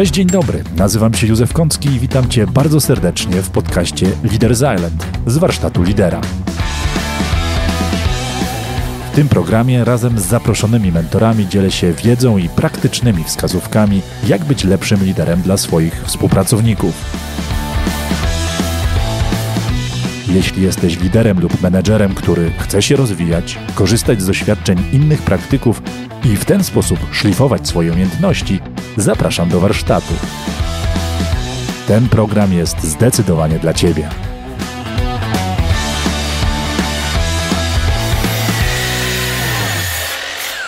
Cześć, dzień dobry. Nazywam się Józef Kącki i witam Cię bardzo serdecznie w podcaście Leaders Island z warsztatu lidera. W tym programie razem z zaproszonymi mentorami dzielę się wiedzą i praktycznymi wskazówkami, jak być lepszym liderem dla swoich współpracowników. Jeśli jesteś liderem lub menedżerem, który chce się rozwijać, korzystać z doświadczeń innych praktyków i w ten sposób szlifować swoje umiejętności, zapraszam do warsztatu. Ten program jest zdecydowanie dla Ciebie.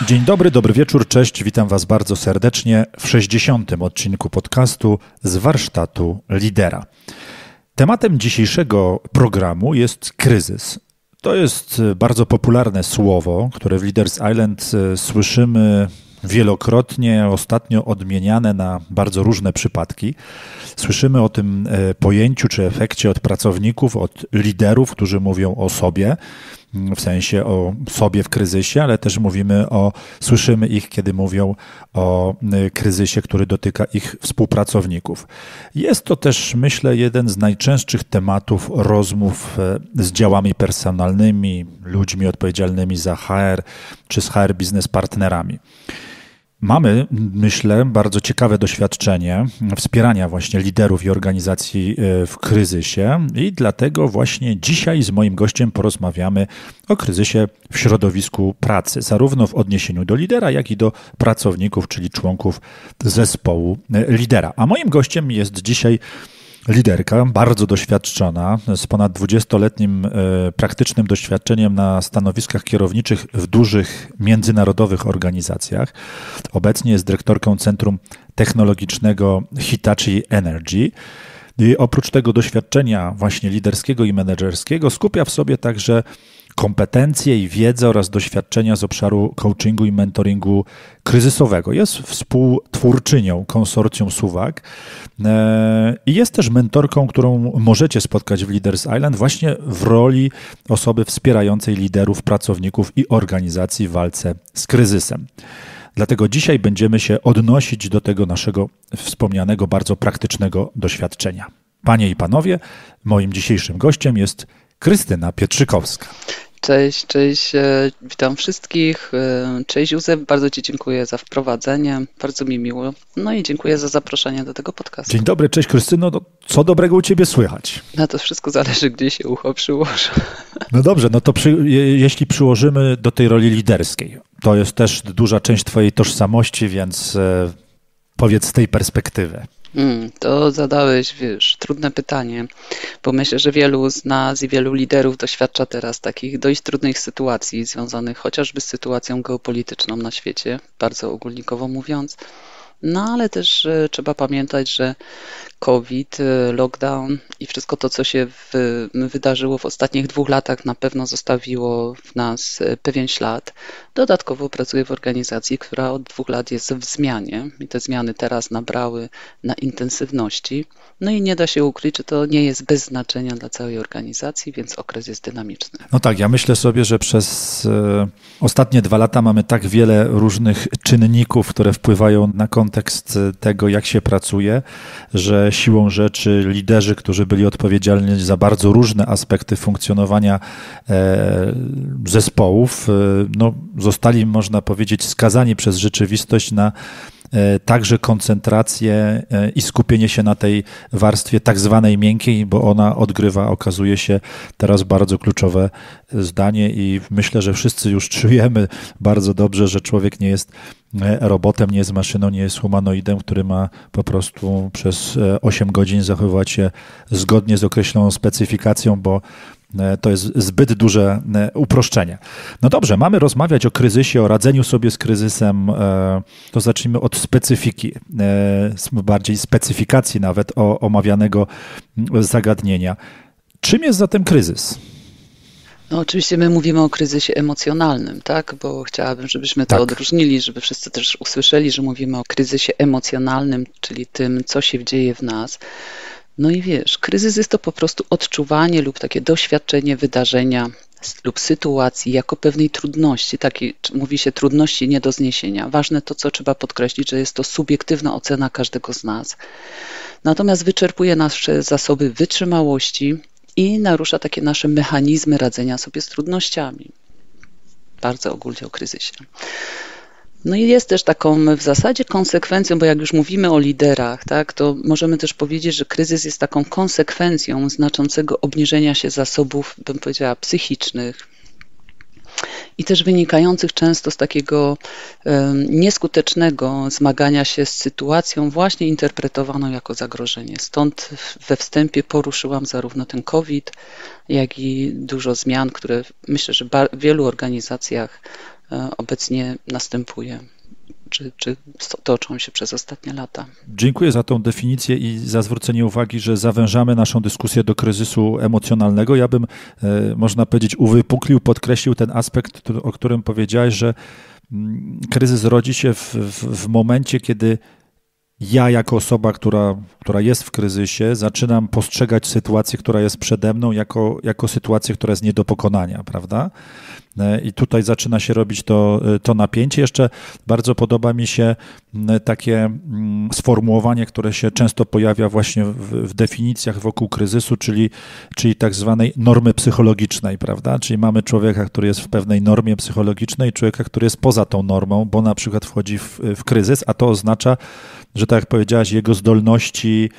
Dzień dobry, dobry wieczór, cześć, witam Was bardzo serdecznie w 60. odcinku podcastu z warsztatu lidera. Tematem dzisiejszego programu jest kryzys. To jest e, bardzo popularne słowo, które w Leaders Island e, słyszymy wielokrotnie ostatnio odmieniane na bardzo różne przypadki. Słyszymy o tym e, pojęciu czy efekcie od pracowników, od liderów, którzy mówią o sobie, mm, w sensie o sobie w kryzysie, ale też mówimy o, słyszymy ich, kiedy mówią o e, kryzysie, który dotyka ich współpracowników. Jest to też, myślę, jeden z najczęstszych tematów rozmów e, z działami personalnymi, ludźmi odpowiedzialnymi za HR czy z HR biznes partnerami. Mamy, myślę, bardzo ciekawe doświadczenie wspierania właśnie liderów i organizacji e, w kryzysie, i dlatego właśnie dzisiaj z moim gościem porozmawiamy o kryzysie w środowisku pracy, zarówno w odniesieniu do lidera, jak i do pracowników, czyli członków zespołu e, lidera. A moim gościem jest dzisiaj liderka, bardzo doświadczona, z ponad 20-letnim e, praktycznym doświadczeniem na stanowiskach kierowniczych w dużych międzynarodowych organizacjach. Obecnie jest dyrektorką Centrum Technologicznego Hitachi Energy. I oprócz tego doświadczenia właśnie liderskiego i menedżerskiego skupia w sobie także kompetencje i wiedzę oraz doświadczenia z obszaru coachingu i mentoringu kryzysowego. Jest współtwórczynią konsorcjum Suwak e, i jest też mentorką, którą możecie spotkać w Leaders Island właśnie w roli osoby wspierającej liderów, pracowników i organizacji w walce z kryzysem. Dlatego dzisiaj będziemy się odnosić do tego naszego wspomnianego, bardzo praktycznego doświadczenia. Panie i panowie, moim dzisiejszym gościem jest Krystyna Pietrzykowska. Cześć, cześć, e, witam wszystkich. E, cześć Józef, bardzo Ci dziękuję za wprowadzenie, bardzo mi miło. No i dziękuję za zaproszenie do tego podcastu. Dzień dobry, cześć Krystyno, no, co dobrego u Ciebie słychać? No to wszystko zależy, gdzie się ucho przyłoży. No dobrze, no to przy, jeśli przyłożymy do tej roli liderskiej, to jest też duża część Twojej tożsamości, więc e, powiedz z tej perspektywy. Mm, to zadałeś, wiesz, trudne pytanie, bo myślę, że wielu z nas i wielu liderów doświadcza teraz takich dość trudnych sytuacji związanych chociażby z sytuacją geopolityczną na świecie, bardzo ogólnikowo mówiąc. No ale też e, trzeba pamiętać, że COVID, y, lockdown i wszystko to, co się w, wydarzyło w ostatnich dwóch latach, na pewno zostawiło w nas y, pewien ślad. Dodatkowo pracuję w organizacji, która od dwóch lat jest w zmianie i te zmiany teraz nabrały na intensywności. No i nie da się ukryć, że to nie jest bez znaczenia dla całej organizacji, więc okres jest dynamiczny. No tak, ja myślę sobie, że przez y, ostatnie dwa lata mamy tak wiele różnych czynników, które wpływają na kontekst tego, jak się pracuje, że siłą rzeczy liderzy, którzy byli odpowiedzialni za bardzo różne aspekty funkcjonowania e, zespołów, e, no, zostali, można powiedzieć, skazani przez rzeczywistość na e, także koncentrację i skupienie się na tej warstwie tak zwanej miękkiej, bo ona odgrywa, okazuje się teraz bardzo kluczowe zdanie i myślę, że wszyscy już czujemy bardzo dobrze, że człowiek nie jest E, robotem, nie jest maszyną, nie jest humanoidem, który ma po prostu przez 8 e, godzin zachowywać się zgodnie z określoną specyfikacją, bo e, to jest zbyt duże uproszczenie. No dobrze, mamy rozmawiać o kryzysie, o radzeniu sobie z kryzysem. To zacznijmy od specyfiki, bardziej specyfikacji nawet o omawianego zagadnienia. Czym jest zatem kryzys? No oczywiście my mówimy o kryzysie emocjonalnym, tak? Bo chciałabym, żebyśmy to tak. odróżnili, żeby wszyscy też usłyszeli, że mówimy o kryzysie emocjonalnym, czyli tym, co się dzieje w nas. No i wiesz, kryzys jest to po prostu odczuwanie lub takie doświadczenie wydarzenia lub sytuacji jako pewnej trudności, takiej mówi się trudności nie do zniesienia. Ważne to, co trzeba podkreślić, że jest to subiektywna ocena każdego z nas. Natomiast wyczerpuje nasze zasoby wytrzymałości, i narusza takie nasze mechanizmy radzenia sobie z trudnościami. Bardzo ogólnie o kryzysie. No i jest też taką w zasadzie konsekwencją, bo jak już mówimy o liderach, tak, to możemy też powiedzieć, że kryzys jest taką konsekwencją znaczącego obniżenia się zasobów, bym powiedziała, psychicznych, i też wynikających często z takiego nieskutecznego zmagania się z sytuacją właśnie interpretowaną jako zagrożenie. Stąd we wstępie poruszyłam zarówno ten COVID, jak i dużo zmian, które myślę, że w wielu organizacjach e, obecnie następuje czy, czy toczą się przez ostatnie lata. Dziękuję za tą definicję i za zwrócenie uwagi, że zawężamy naszą dyskusję do kryzysu emocjonalnego. Ja bym, e, można powiedzieć, uwypuklił, podkreślił ten aspekt, o którym powiedziałeś, że mm, kryzys rodzi się w, w, w momencie, kiedy ja jako osoba, która, która jest w kryzysie, zaczynam postrzegać sytuację, która jest przede mną, jako, jako sytuację, która jest nie do pokonania, prawda? E, I tutaj zaczyna się robić to, e, to napięcie. Jeszcze bardzo podoba mi się takie sformułowanie, które się często pojawia właśnie w, w, definicjach wokół kryzysu, czyli, czyli tak zwanej normy psychologicznej, prawda? Czyli mamy człowieka, który jest w pewnej normie psychologicznej, człowieka, który jest poza tą normą, bo na przykład wchodzi w, w kryzys, a to oznacza, że tak jak powiedziałaś, jego zdolności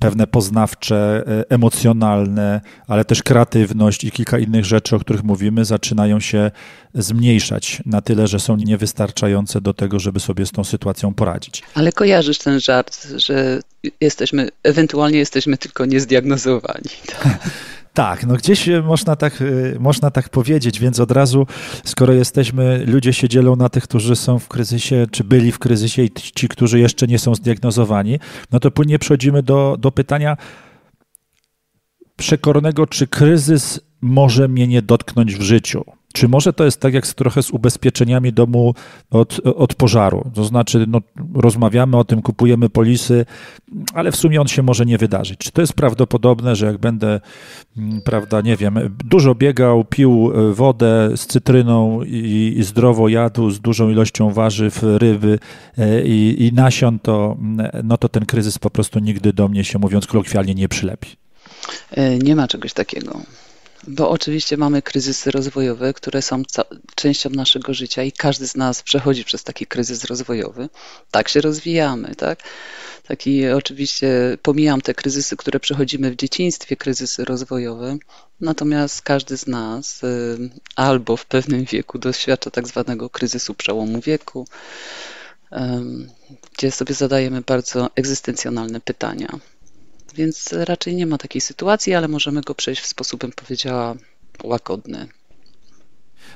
pewne poznawcze, e, emocjonalne, ale też kreatywność i kilka innych rzeczy, o których mówimy, zaczynają się zmniejszać na tyle, że są niewystarczające do tego, żeby sobie z tą sytuacją poradzić. Ale kojarzysz ten żart, że jesteśmy, ewentualnie jesteśmy tylko niezdiagnozowani. Tak? Tak, no gdzieś e, można tak, e, można tak powiedzieć, więc od razu, skoro jesteśmy, ludzie się dzielą na tych, którzy są w kryzysie, czy byli w kryzysie i ci, którzy jeszcze nie są zdiagnozowani, no to płynnie przechodzimy do, do pytania przekornego, czy kryzys może mnie nie dotknąć w życiu. Czy może to jest tak jak z, trochę z ubezpieczeniami domu od, od pożaru? To znaczy, no, rozmawiamy o tym, kupujemy polisy, ale w sumie on się może nie wydarzyć. Czy to jest prawdopodobne, że jak będę, mm, prawda, nie wiem, dużo biegał, pił e, wodę z cytryną i, i zdrowo jadł z dużą ilością warzyw, ryby e, i, i nasion, to, mm, no, to ten kryzys po prostu nigdy do mnie się, mówiąc kolokwialnie, nie przylepi? E, nie ma czegoś takiego. Bo oczywiście mamy kryzysy rozwojowe, które są częścią naszego życia i każdy z nas przechodzi przez taki kryzys rozwojowy. Tak się rozwijamy, tak? Taki oczywiście pomijam te kryzysy, które przechodzimy w dzieciństwie, kryzysy rozwojowe. Natomiast każdy z nas y, albo w pewnym wieku doświadcza tak zwanego kryzysu przełomu wieku, y, gdzie sobie zadajemy bardzo egzystencjonalne pytania więc raczej nie ma takiej sytuacji, ale możemy go przejść w sposób, bym powiedziała, łagodny.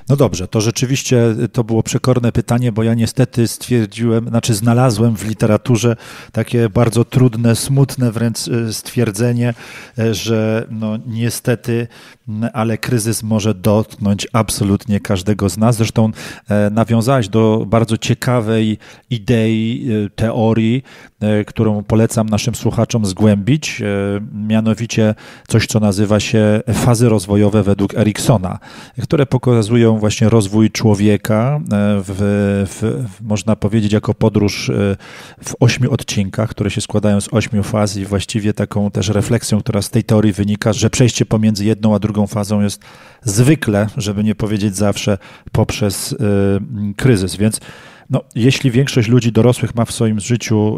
No dobrze, to rzeczywiście y, to było przekorne pytanie, bo ja niestety stwierdziłem, znaczy znalazłem w literaturze takie bardzo trudne, smutne wręcz y, stwierdzenie, y, że no niestety, mm, ale kryzys może dotknąć absolutnie każdego z nas. Zresztą e, nawiązałeś do bardzo ciekawej idei, teorii, e, którą polecam naszym słuchaczom zgłębić, e, mianowicie coś, co nazywa się fazy rozwojowe według Eriksona, które pokazuje opisują właśnie rozwój człowieka, e, w, w, można powiedzieć, jako podróż e, w ośmiu odcinkach, które się składają z ośmiu faz i właściwie taką też refleksją, która z tej teorii wynika, że przejście pomiędzy jedną a drugą fazą jest zwykle, żeby nie powiedzieć zawsze, poprzez y, kryzys. Więc no, jeśli większość ludzi dorosłych ma w swoim życiu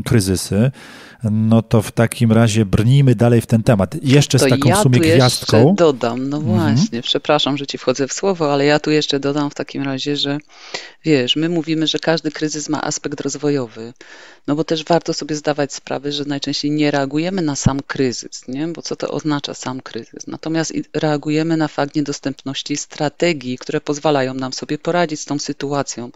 y, kryzysy, no to w takim razie brnijmy dalej w ten temat. Jeszcze to z taką ja w sumie tu gwiazdką. Jeszcze dodam, no mhm. właśnie, mhm. przepraszam, że ci wchodzę w słowo, ale ja tu jeszcze dodam w takim razie, że wiesz, my mówimy, że każdy kryzys ma aspekt rozwojowy, no bo też warto sobie zdawać sprawę, że najczęściej nie reagujemy na sam kryzys, nie? bo co to oznacza sam kryzys? Natomiast reagujemy na fakt niedostępności strategii, które pozwalają nam sobie poradzić z tą sytuacją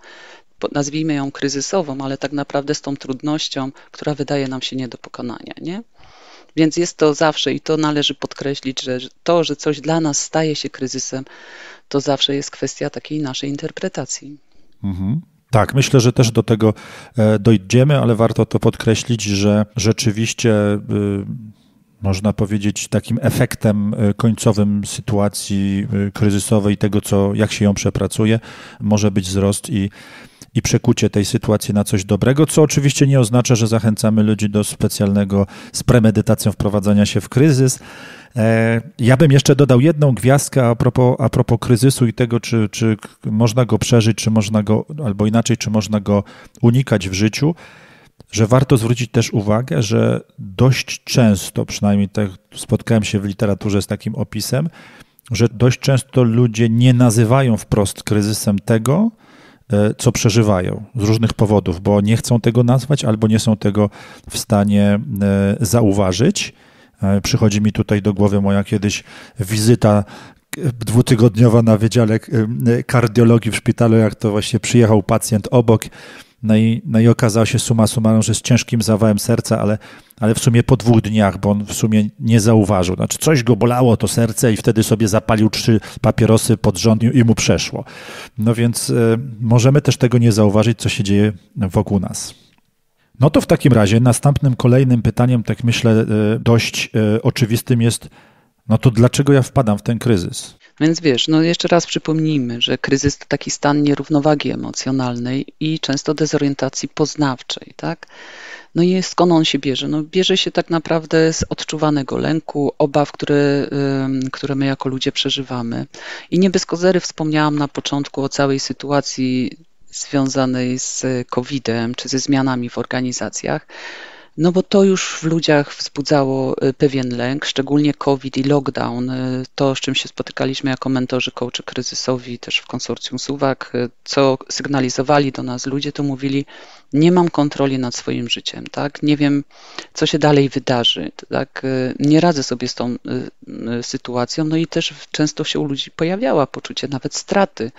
nazwijmy ją kryzysową, ale tak naprawdę z tą trudnością, która wydaje nam się nie do pokonania, nie? Więc jest to zawsze i to należy podkreślić, że to, że coś dla nas staje się kryzysem, to zawsze jest kwestia takiej naszej interpretacji. Mhm. Tak, myślę, że też do tego e, dojdziemy, ale warto to podkreślić, że rzeczywiście e, można powiedzieć takim efektem e, końcowym sytuacji kryzysowej, tego co, jak się ją przepracuje, może być wzrost i i przekucie tej sytuacji na coś dobrego, co oczywiście nie oznacza, że zachęcamy ludzi do specjalnego z premedytacją wprowadzania się w kryzys. E, ja bym jeszcze dodał jedną gwiazdkę a propos, a propos kryzysu i tego, czy, czy można go przeżyć, czy można go, albo inaczej, czy można go unikać w życiu, że warto zwrócić też uwagę, że dość często, przynajmniej tak spotkałem się w literaturze z takim opisem, że dość często ludzie nie nazywają wprost kryzysem tego, E, co przeżywają z różnych powodów, bo nie chcą tego nazwać albo nie są tego w stanie e, zauważyć. E, przychodzi mi tutaj do głowy moja kiedyś wizyta dwutygodniowa na Wydziale Kardiologii w szpitalu, jak to właśnie przyjechał pacjent obok no i, no i okazało się suma summarum, że z ciężkim zawałem serca, ale, ale w sumie po dwóch dniach, bo on w sumie nie zauważył. Znaczy coś go bolało to serce i wtedy sobie zapalił trzy papierosy pod rząd i mu przeszło. No więc y, możemy też tego nie zauważyć, co się dzieje wokół nas. No to w takim razie następnym, kolejnym pytaniem, tak myślę, e, dość e, oczywistym jest, no to dlaczego ja wpadam w ten kryzys? Więc wiesz, no jeszcze raz przypomnijmy, że kryzys to taki stan nierównowagi emocjonalnej i często dezorientacji poznawczej, tak? No i skąd on się bierze? No bierze się tak naprawdę z odczuwanego lęku, obaw, które, które my jako ludzie przeżywamy. I nie bez kozery wspomniałam na początku o całej sytuacji związanej z COVID-em czy ze zmianami w organizacjach, no bo to już w ludziach wzbudzało y, pewien lęk, szczególnie COVID i lockdown, y, to z czym się spotykaliśmy jako mentorzy coachy kryzysowi też w konsorcjum Suwak, y, co sygnalizowali do nas ludzie, to mówili, nie mam kontroli nad swoim życiem, tak? Nie wiem, co się dalej wydarzy, tak? Nie radzę sobie z tą sytuacją, no i też często się u ludzi pojawiało poczucie nawet straty,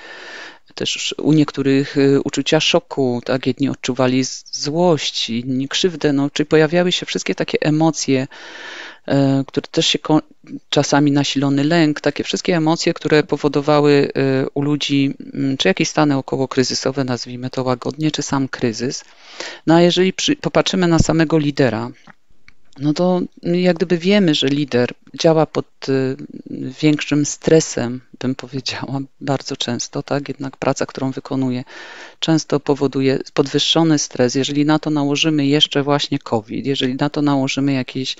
też u niektórych y, uczucia szoku, tak, jedni odczuwali złość, inni krzywdę, no, czyli pojawiały się wszystkie takie emocje, e, które też się czasami nasilony lęk, takie wszystkie emocje, które powodowały y, u ludzi mm, czy jakieś stany kryzysowe, nazwijmy to łagodnie, czy sam kryzys. No a jeżeli przy, popatrzymy na samego lidera, no to jak gdyby wiemy, że lider działa pod y, większym stresem, bym powiedziała, bardzo często, tak, jednak praca, którą wykonuję, często powoduje podwyższony stres. Jeżeli na to nałożymy jeszcze właśnie COVID, jeżeli na to nałożymy jakieś,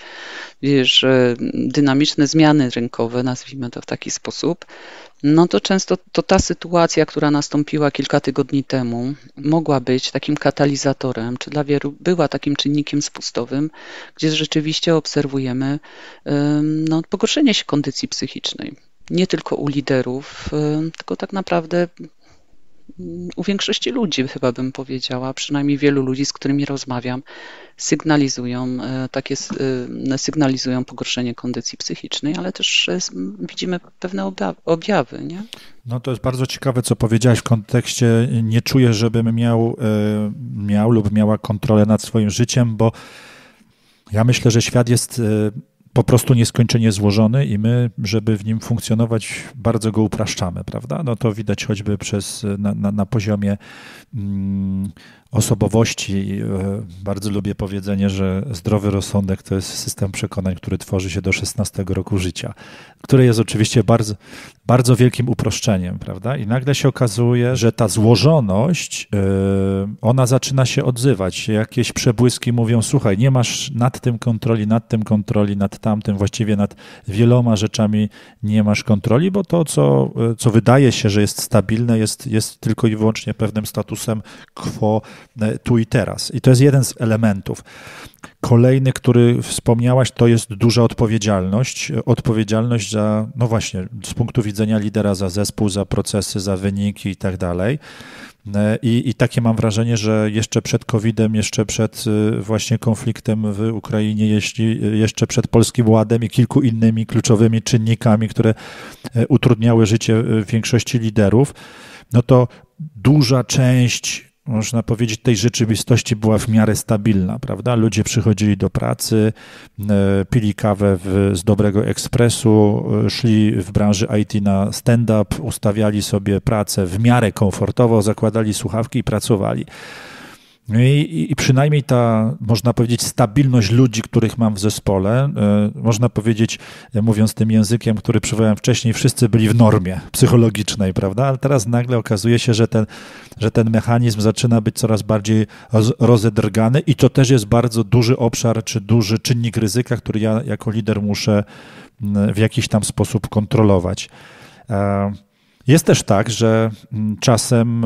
wiesz, e, dynamiczne zmiany rynkowe, nazwijmy to w taki sposób, no to często to ta sytuacja, która nastąpiła kilka tygodni temu, mogła być takim katalizatorem, czy dla wielu była takim czynnikiem spustowym, gdzie rzeczywiście obserwujemy no, pogorszenie się kondycji psychicznej nie tylko u liderów, y, tylko tak naprawdę u większości ludzi, chyba bym powiedziała, przynajmniej wielu ludzi, z którymi rozmawiam, sygnalizują y, takie y, sygnalizują pogorszenie kondycji psychicznej, ale też widzimy pewne objawy. Nie? No to jest bardzo ciekawe, co powiedziałaś w kontekście nie czuję, żebym miał, miał lub miała kontrolę nad swoim życiem, bo ja myślę, że świat jest po prostu nieskończenie złożony i my, żeby w nim funkcjonować, bardzo go upraszczamy, prawda? No to widać choćby przez na, na, na poziomie Mm, osobowości. E, bardzo lubię powiedzenie, że zdrowy rozsądek to jest system przekonań, który tworzy się do 16 roku życia, które jest oczywiście bardzo, bardzo wielkim uproszczeniem, prawda? I nagle się okazuje, że ta złożoność, e, ona zaczyna się odzywać. Jakieś przebłyski mówią, słuchaj, nie masz nad tym kontroli, nad tym kontroli, nad tamtym, właściwie nad wieloma rzeczami nie masz kontroli, bo to, co, e, co wydaje się, że jest stabilne, jest, jest tylko i wyłącznie pewnym status statusem quo e, tu i teraz. I to jest jeden z elementów. Kolejny, który wspomniałaś, to jest duża odpowiedzialność. E, odpowiedzialność za, no właśnie, z punktu widzenia lidera, za zespół, za procesy, za wyniki i tak dalej. E, I, I takie mam wrażenie, że jeszcze przed COVID-em, jeszcze przed właśnie konfliktem w Ukrainie, jeśli, jeszcze przed Polskim Ładem i kilku innymi kluczowymi czynnikami, które utrudniały życie większości liderów, no to duża część, można powiedzieć, tej rzeczywistości była w miarę stabilna, prawda? Ludzie przychodzili do pracy, e, pili kawę w, z dobrego ekspresu, e, szli w branży IT na stand-up, ustawiali sobie pracę w miarę komfortowo, zakładali słuchawki i pracowali. No I, I, przynajmniej ta, można powiedzieć, stabilność ludzi, których mam w zespole, y, można powiedzieć, e, mówiąc tym językiem, który przywołałem wcześniej, wszyscy byli w normie psychologicznej, prawda? Ale teraz nagle okazuje się, że ten, że ten mechanizm zaczyna być coraz bardziej roz, rozedrgany i to też jest bardzo duży obszar, czy duży czynnik ryzyka, który ja jako lider muszę mm, w jakiś tam sposób kontrolować. E, jest też tak, że mm, czasem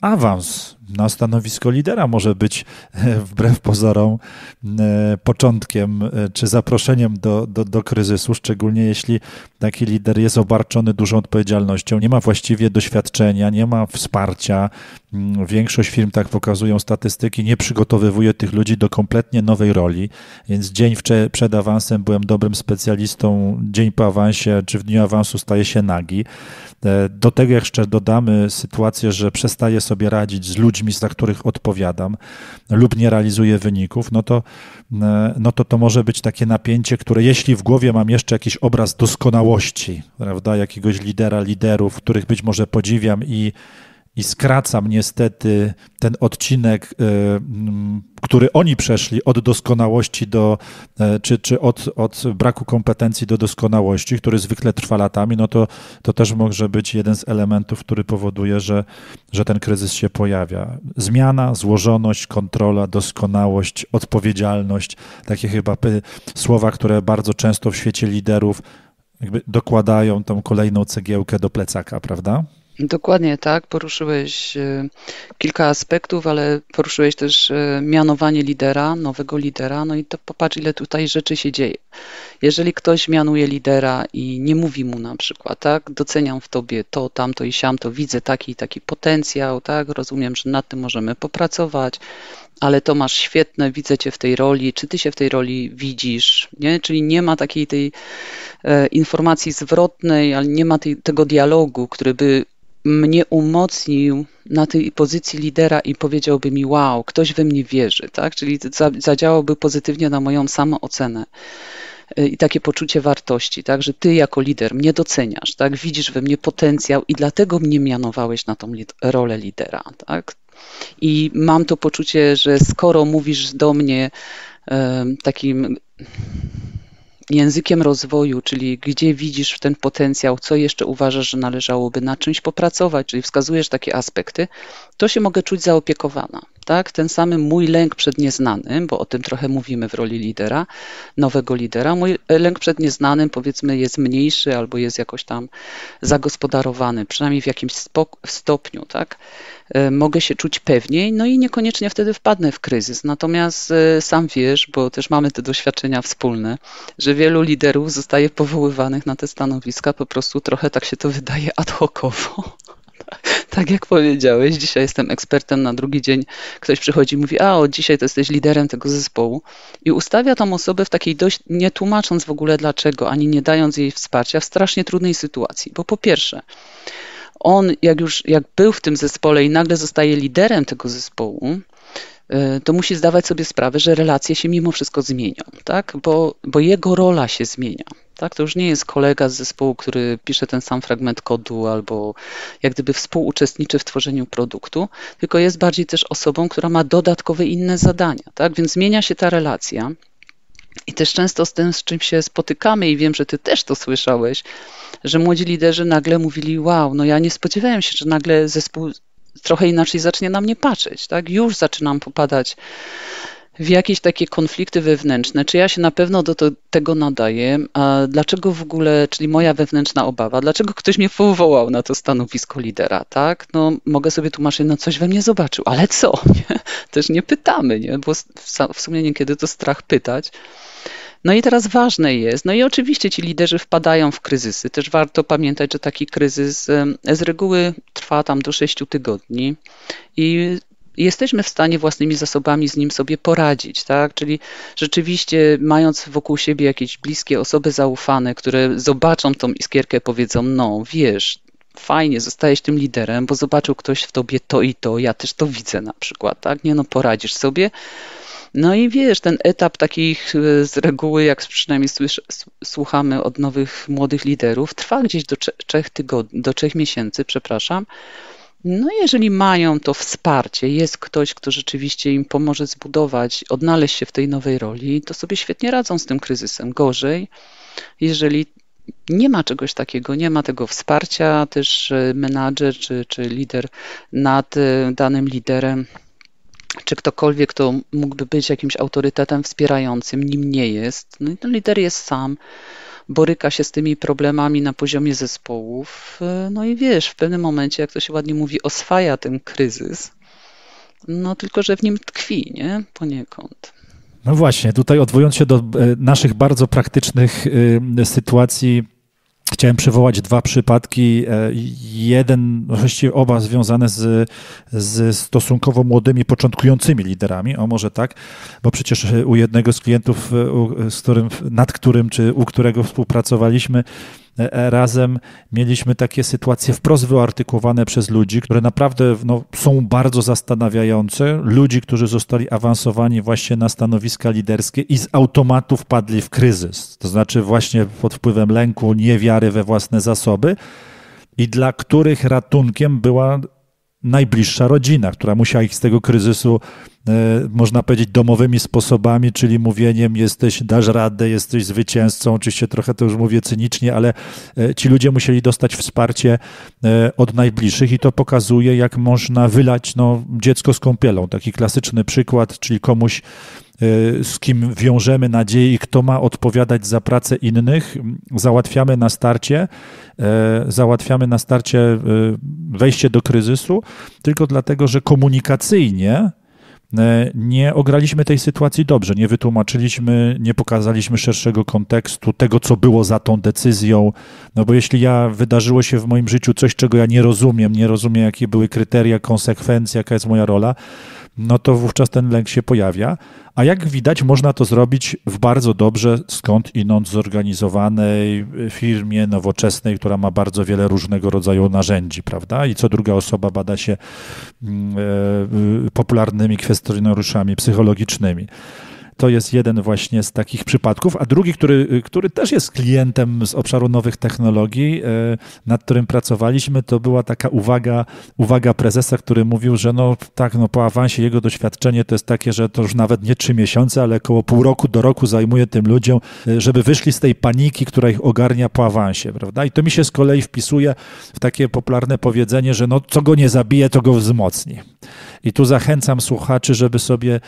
awans na stanowisko lidera może być e, wbrew pozorom e, początkiem e, czy zaproszeniem do, do, do, kryzysu, szczególnie jeśli taki lider jest obarczony dużą odpowiedzialnością, nie ma właściwie doświadczenia, nie ma wsparcia. Mm, większość firm, tak pokazują statystyki, nie przygotowywuje tych ludzi do kompletnie nowej roli, więc dzień przed awansem byłem dobrym specjalistą, dzień po awansie czy w dniu awansu staje się nagi. Do tego jeszcze dodamy sytuację, że przestaje sobie radzić z ludźmi, za których odpowiadam lub nie realizuję wyników, no to, e, no to to może być takie napięcie, które jeśli w głowie mam jeszcze jakiś obraz doskonałości, prawda, jakiegoś lidera, liderów, których być może podziwiam i i skracam niestety ten odcinek, e, który oni przeszli od doskonałości do, e, czy, czy od, od braku kompetencji do doskonałości, który zwykle trwa latami, no to, to też może być jeden z elementów, który powoduje, że, że ten kryzys się pojawia. Zmiana, złożoność, kontrola, doskonałość, odpowiedzialność, takie chyba słowa, które bardzo często w świecie liderów jakby dokładają tą kolejną cegiełkę do plecaka, prawda? Dokładnie tak, poruszyłeś e, kilka aspektów, ale poruszyłeś też e, mianowanie lidera, nowego lidera. No i to popatrz, ile tutaj rzeczy się dzieje. Jeżeli ktoś mianuje lidera i nie mówi mu na przykład, tak, doceniam w tobie to, tamto i siamto, widzę taki taki potencjał, tak, rozumiem, że nad tym możemy popracować, ale to masz świetne, widzę cię w tej roli, czy ty się w tej roli widzisz, nie? Czyli nie ma takiej tej e, informacji zwrotnej, ale nie ma tej, tego dialogu, który by mnie umocnił na tej pozycji lidera i powiedziałby mi, wow, ktoś we mnie wierzy, tak? Czyli zadziałałby pozytywnie na moją samoocenę e, i takie poczucie wartości, tak, że ty jako lider mnie doceniasz, tak, widzisz we mnie potencjał i dlatego mnie mianowałeś na tą rolę lidera, tak. I mam to poczucie, że skoro mówisz do mnie takim językiem rozwoju, czyli gdzie widzisz ten potencjał, co jeszcze uważasz, że należałoby na czymś popracować, czyli wskazujesz takie aspekty, to się mogę czuć zaopiekowana tak? Ten sam mój lęk przed nieznanym, bo o tym trochę mówimy w roli lidera, nowego lidera, mój lęk przed nieznanym powiedzmy jest mniejszy albo jest jakoś tam zagospodarowany, przynajmniej w jakimś stopniu, tak? E, mogę się czuć pewniej, no i niekoniecznie wtedy wpadnę w kryzys. Natomiast e, sam wiesz, bo też mamy te doświadczenia wspólne, że wielu liderów zostaje powoływanych na te stanowiska po prostu trochę tak się to wydaje ad hocowo tak jak powiedziałeś, dzisiaj jestem ekspertem, na drugi dzień ktoś przychodzi i mówi, a od dzisiaj to jesteś liderem tego zespołu i ustawia tą osobę w takiej dość, nie tłumacząc w ogóle dlaczego, ani nie dając jej wsparcia, w strasznie trudnej sytuacji, bo po pierwsze, on jak już jak był w tym zespole i nagle zostaje liderem tego zespołu, Y, to musi zdawać sobie sprawę, że relacje się mimo wszystko zmienią, tak? bo, bo jego rola się zmienia. Tak? To już nie jest kolega z zespołu, który pisze ten sam fragment kodu albo jak gdyby współuczestniczy w tworzeniu produktu, tylko jest bardziej też osobą, która ma dodatkowe inne zadania. Tak? Więc zmienia się ta relacja. I też często z tym, z czym się spotykamy, i wiem, że ty też to słyszałeś, że młodzi liderzy nagle mówili: Wow, no ja nie spodziewałem się, że nagle zespół trochę inaczej zacznie na mnie patrzeć, tak? Już zaczynam popadać w jakieś takie konflikty wewnętrzne, czy ja się na pewno do to, tego nadaję, a dlaczego w ogóle, czyli moja wewnętrzna obawa, dlaczego ktoś mnie powołał na to stanowisko lidera, tak? No mogę sobie tłumaczyć, no coś we mnie zobaczył, ale co? Też nie pytamy, nie? Bo w, w sumie niekiedy to strach pytać, no i teraz ważne jest, no i oczywiście ci liderzy wpadają w kryzysy. Też warto pamiętać, że taki kryzys z reguły trwa tam do 6 tygodni i jesteśmy w stanie własnymi zasobami z nim sobie poradzić, tak? Czyli rzeczywiście mając wokół siebie jakieś bliskie osoby zaufane, które zobaczą tą iskierkę, powiedzą, no wiesz, fajnie, zostajesz tym liderem, bo zobaczył ktoś w tobie to i to, ja też to widzę na przykład, tak? Nie no, poradzisz sobie. No i wiesz, ten etap takich e, z reguły, jak przynajmniej słysz, słuchamy od nowych młodych liderów, trwa gdzieś do trzech tygodni, do trzech miesięcy, przepraszam. No, jeżeli mają to wsparcie, jest ktoś, kto rzeczywiście im pomoże zbudować, odnaleźć się w tej nowej roli, to sobie świetnie radzą z tym kryzysem. Gorzej, jeżeli nie ma czegoś takiego, nie ma tego wsparcia, też menadżer czy, czy lider nad e, danym liderem czy ktokolwiek, kto mógłby być jakimś autorytetem wspierającym, nim nie jest. No, ten lider jest sam, boryka się z tymi problemami na poziomie zespołów. No i wiesz, w pewnym momencie, jak to się ładnie mówi, oswaja ten kryzys, no tylko, że w nim tkwi, nie? Poniekąd. No właśnie, tutaj odwołując się do e, naszych bardzo praktycznych e, sytuacji, Chciałem przywołać dwa przypadki. E, jeden, właściwie oba związane z, z stosunkowo młodymi, początkującymi liderami, o może tak, bo przecież u jednego z klientów, z którym, nad którym czy u którego współpracowaliśmy, E, e, razem mieliśmy takie sytuacje wprost wyartykułowane przez ludzi, które naprawdę no, są bardzo zastanawiające. Ludzi, którzy zostali awansowani właśnie na stanowiska liderskie i z automatu wpadli w kryzys. To znaczy właśnie pod wpływem lęku, niewiary we własne zasoby i dla których ratunkiem była najbliższa rodzina, która musiała ich z tego kryzysu, e, można powiedzieć, domowymi sposobami, czyli mówieniem jesteś, dasz radę, jesteś zwycięzcą. Oczywiście trochę to już mówię cynicznie, ale e, ci ludzie musieli dostać wsparcie e, od najbliższych i to pokazuje, jak można wylać no, dziecko z kąpielą. Taki klasyczny przykład, czyli komuś Y, z kim wiążemy nadziei, kto ma odpowiadać za pracę innych, załatwiamy na starcie, y, załatwiamy na starcie y, wejście do kryzysu, tylko dlatego, że komunikacyjnie nie ograliśmy tej sytuacji dobrze, nie wytłumaczyliśmy, nie pokazaliśmy szerszego kontekstu tego, co było za tą decyzją. No bo jeśli ja wydarzyło się w moim życiu coś, czego ja nie rozumiem, nie rozumiem, jakie były kryteria, konsekwencje, jaka jest moja rola, no to wówczas ten lęk się pojawia. A jak widać, można to zrobić w bardzo dobrze skąd inąd zorganizowanej firmie nowoczesnej, która ma bardzo wiele różnego rodzaju narzędzi, prawda? I co druga osoba bada się mm, e, popularnymi kwestionariuszami psychologicznymi. To jest jeden właśnie z takich przypadków, a drugi, który, który też jest klientem z obszaru nowych technologii, e, nad którym pracowaliśmy, to była taka uwaga, uwaga prezesa, który mówił, że no tak, no po awansie jego doświadczenie to jest takie, że to już nawet nie trzy miesiące, ale około pół roku do roku zajmuje tym ludziom, e, żeby wyszli z tej paniki, która ich ogarnia po awansie, prawda? I to mi się z kolei wpisuje w takie popularne powiedzenie, że no co go nie zabije, to go wzmocni. I tu zachęcam słuchaczy, żeby sobie e,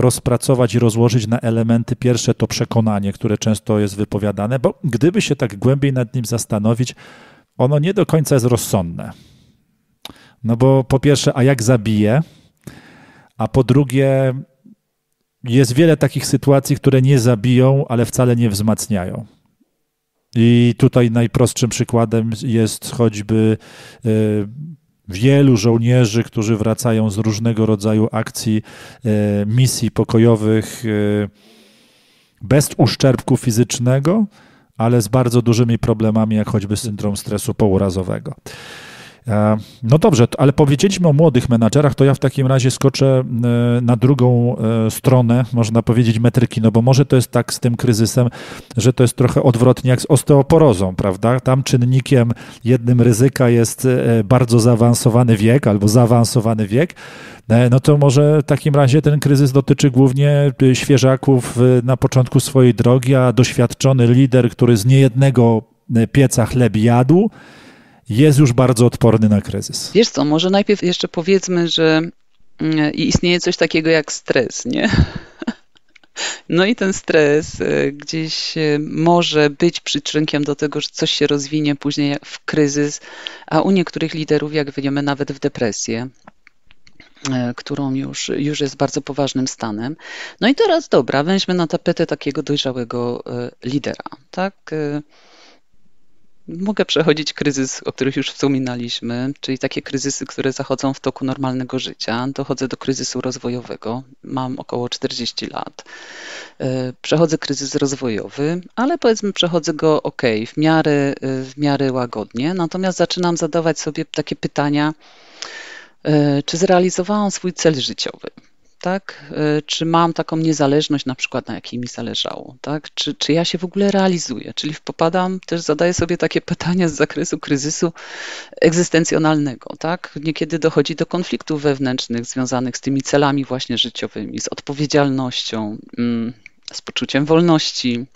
rozpracować i rozłożyć na elementy. Pierwsze to przekonanie, które często jest wypowiadane, bo gdyby się tak głębiej nad nim zastanowić, ono nie do końca jest rozsądne. No bo po pierwsze, a jak zabije? A po drugie, jest wiele takich sytuacji, które nie zabiją, ale wcale nie wzmacniają. I tutaj najprostszym przykładem jest choćby e, wielu żołnierzy, którzy wracają z różnego rodzaju akcji, e, misji pokojowych e, bez uszczerbku fizycznego, ale z bardzo dużymi problemami, jak choćby syndrom stresu pourazowego. E, no dobrze, ale powiedzieliśmy o młodych menadżerach, to ja w takim razie skoczę e, na drugą e, stronę, można powiedzieć, metryki, no bo może to jest tak z tym kryzysem, że to jest trochę odwrotnie jak z osteoporozą, prawda? Tam czynnikiem jednym ryzyka jest bardzo zaawansowany wiek albo zaawansowany wiek, no to może w takim razie ten kryzys dotyczy głównie świeżaków na początku swojej drogi, a doświadczony lider, który z niejednego pieca chleb jadł, jest już bardzo odporny na kryzys. Wiesz co, może najpierw jeszcze powiedzmy, że mm, istnieje coś takiego jak stres, nie? No i ten stres y, gdzieś y, może być przyczynkiem do tego, że coś się rozwinie później w kryzys, a u niektórych liderów, jak wiemy, nawet w depresję y, którą już, już jest bardzo poważnym stanem. No i teraz dobra, weźmy na tapetę takiego dojrzałego lidera, tak? mogę przechodzić kryzys, o których już wspominaliśmy, czyli takie kryzysy, które zachodzą w toku normalnego życia. Dochodzę do kryzysu rozwojowego, mam około 40 lat. E, przechodzę kryzys rozwojowy, ale powiedzmy przechodzę go ok, w miarę, e, w miarę łagodnie, natomiast zaczynam zadawać sobie takie pytania, e, czy zrealizowałam swój cel życiowy tak? E, czy mam taką niezależność na przykład, na jakiej mi zależało, tak? Czy, czy ja się w ogóle realizuję? Czyli popadam, też zadaję sobie takie pytania z zakresu kryzysu egzystencjonalnego, tak? Niekiedy dochodzi do konfliktów wewnętrznych związanych z tymi celami właśnie życiowymi, z odpowiedzialnością, mm, z poczuciem wolności,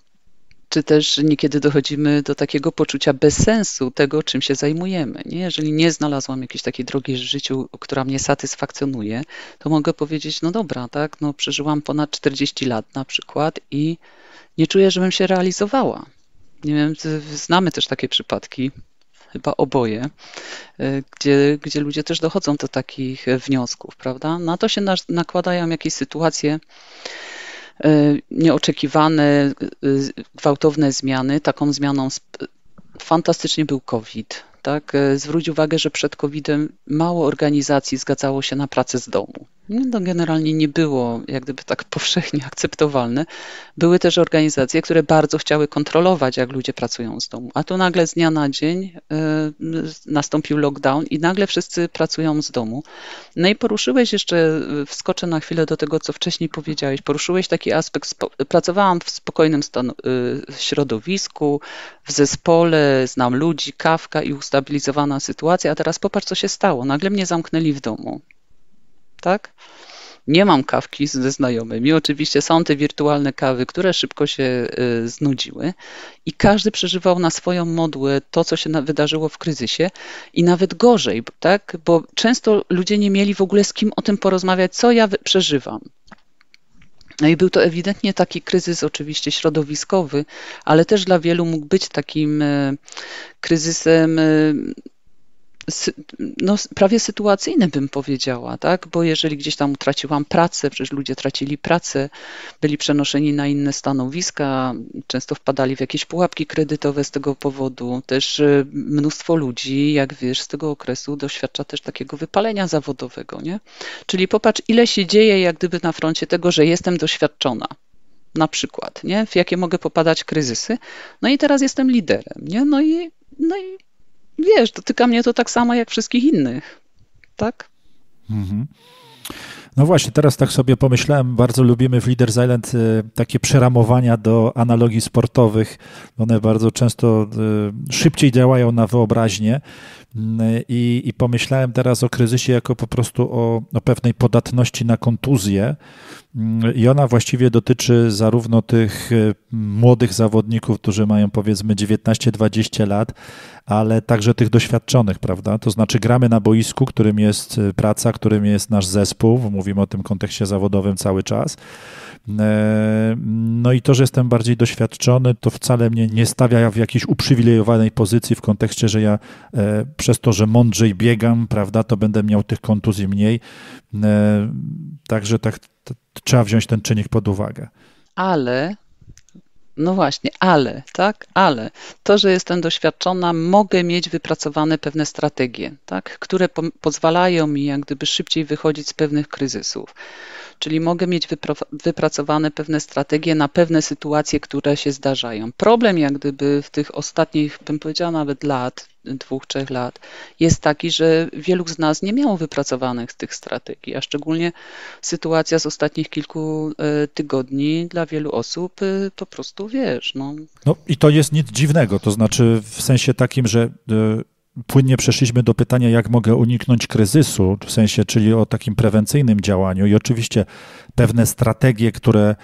czy też niekiedy dochodzimy do takiego poczucia bezsensu tego, czym się zajmujemy. Nie? Jeżeli nie znalazłam jakiejś takiej drogi w życiu, która mnie satysfakcjonuje, to mogę powiedzieć, no dobra, tak, no przeżyłam ponad 40 lat na przykład i nie czuję, żebym się realizowała. Nie wiem, znamy też takie przypadki, chyba oboje, e, gdzie, gdzie ludzie też dochodzą do takich wniosków, prawda? Na to się nakładają jakieś sytuacje, Y, nieoczekiwane, y, gwałtowne zmiany. Taką zmianą fantastycznie był COVID. Tak? Y, zwróć uwagę, że przed COVID-em mało organizacji zgadzało się na pracę z domu no, generalnie nie było jak gdyby tak powszechnie akceptowalne. Były też organizacje, które bardzo chciały kontrolować, jak ludzie pracują z domu. A tu nagle z dnia na dzień y, nastąpił lockdown i nagle wszyscy pracują z domu. No i poruszyłeś jeszcze, y, wskoczę na chwilę do tego, co wcześniej powiedziałeś, poruszyłeś taki aspekt, pracowałam w spokojnym y, środowisku, w zespole, znam ludzi, kawka i ustabilizowana sytuacja, a teraz popatrz, co się stało. Nagle mnie zamknęli w domu tak? Nie mam kawki ze znajomymi. Oczywiście są te wirtualne kawy, które szybko się y, znudziły, i każdy przeżywał na swoją modłę to, co się wydarzyło w kryzysie, i nawet gorzej, tak? Bo często ludzie nie mieli w ogóle z kim o tym porozmawiać, co ja przeżywam. No i był to ewidentnie taki kryzys, oczywiście środowiskowy, ale też dla wielu mógł być takim y, kryzysem y, no, prawie sytuacyjne bym powiedziała, tak? bo jeżeli gdzieś tam utraciłam pracę, przecież ludzie tracili pracę, byli przenoszeni na inne stanowiska, często wpadali w jakieś pułapki kredytowe z tego powodu. Też y, mnóstwo ludzi, jak wiesz, z tego okresu doświadcza też takiego wypalenia zawodowego. Nie? Czyli popatrz, ile się dzieje, jak gdyby na froncie tego, że jestem doświadczona na przykład, nie? w jakie mogę popadać kryzysy. No i teraz jestem liderem, nie? No, i, no i wiesz, dotyka mnie to tak samo jak wszystkich innych, tak? Mhm. No właśnie, teraz tak sobie pomyślałem, bardzo lubimy w Leaders Island y, takie przeramowania do analogii sportowych. One bardzo często y, szybciej działają na wyobraźnię. I, I, pomyślałem teraz o kryzysie jako po prostu o, o, pewnej podatności na kontuzję. Mm, I ona właściwie dotyczy zarówno tych y, młodych zawodników, którzy mają powiedzmy 19-20 lat, ale także tych doświadczonych, prawda? To znaczy gramy na boisku, którym jest y, praca, którym jest nasz zespół, mówimy o tym kontekście zawodowym cały czas. E, no i to, że jestem bardziej doświadczony, to wcale mnie nie stawia w jakiejś uprzywilejowanej pozycji w kontekście, że ja e, przez to, że mądrzej biegam, prawda, to będę miał tych kontuzji mniej. E, także tak trzeba wziąć ten czynnik pod uwagę. Ale no właśnie, ale, tak, ale to, że jestem doświadczona, mogę mieć wypracowane pewne strategie, tak, które po pozwalają mi jak gdyby szybciej wychodzić z pewnych kryzysów. Czyli mogę mieć wypracowane pewne strategie na pewne sytuacje, które się zdarzają. Problem jak gdyby w tych ostatnich, bym powiedziała nawet lat, dwóch, trzech lat, jest taki, że wielu z nas nie miało wypracowanych tych strategii, a szczególnie sytuacja z ostatnich kilku e, tygodni dla wielu osób e, po prostu wiesz. No, no i to jest nic dziwnego, to znaczy w sensie takim, że e, płynnie przeszliśmy do pytania, jak mogę uniknąć kryzysu, w sensie, czyli o takim prewencyjnym działaniu. I oczywiście pewne strategie, które,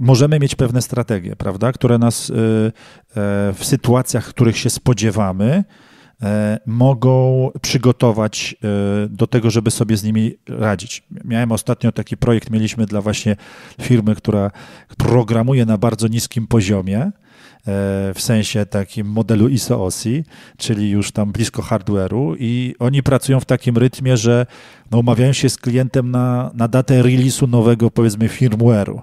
możemy mieć pewne strategie, prawda, które nas y, e, w sytuacjach, których się spodziewamy, e, mogą przygotować e, do tego, żeby sobie z nimi radzić. Miałem ostatnio taki projekt, mieliśmy dla właśnie firmy, która programuje na bardzo niskim poziomie, w sensie takim modelu ISO OSI, czyli już tam blisko hardware'u i oni pracują w takim rytmie, że no, umawiają się z klientem na, na datę release'u nowego powiedzmy firmware'u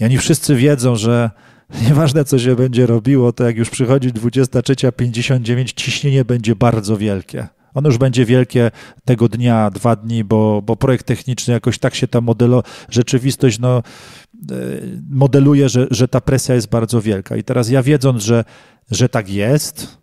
i oni wszyscy wiedzą, że nieważne co się będzie robiło, to jak już przychodzi 23.59, ciśnienie będzie bardzo wielkie. Ono już będzie wielkie tego dnia, dwa dni, bo, bo projekt techniczny jakoś tak się ta modelo, rzeczywistość no, e, modeluje, że, że ta presja jest bardzo wielka. I teraz ja wiedząc, że, że tak jest,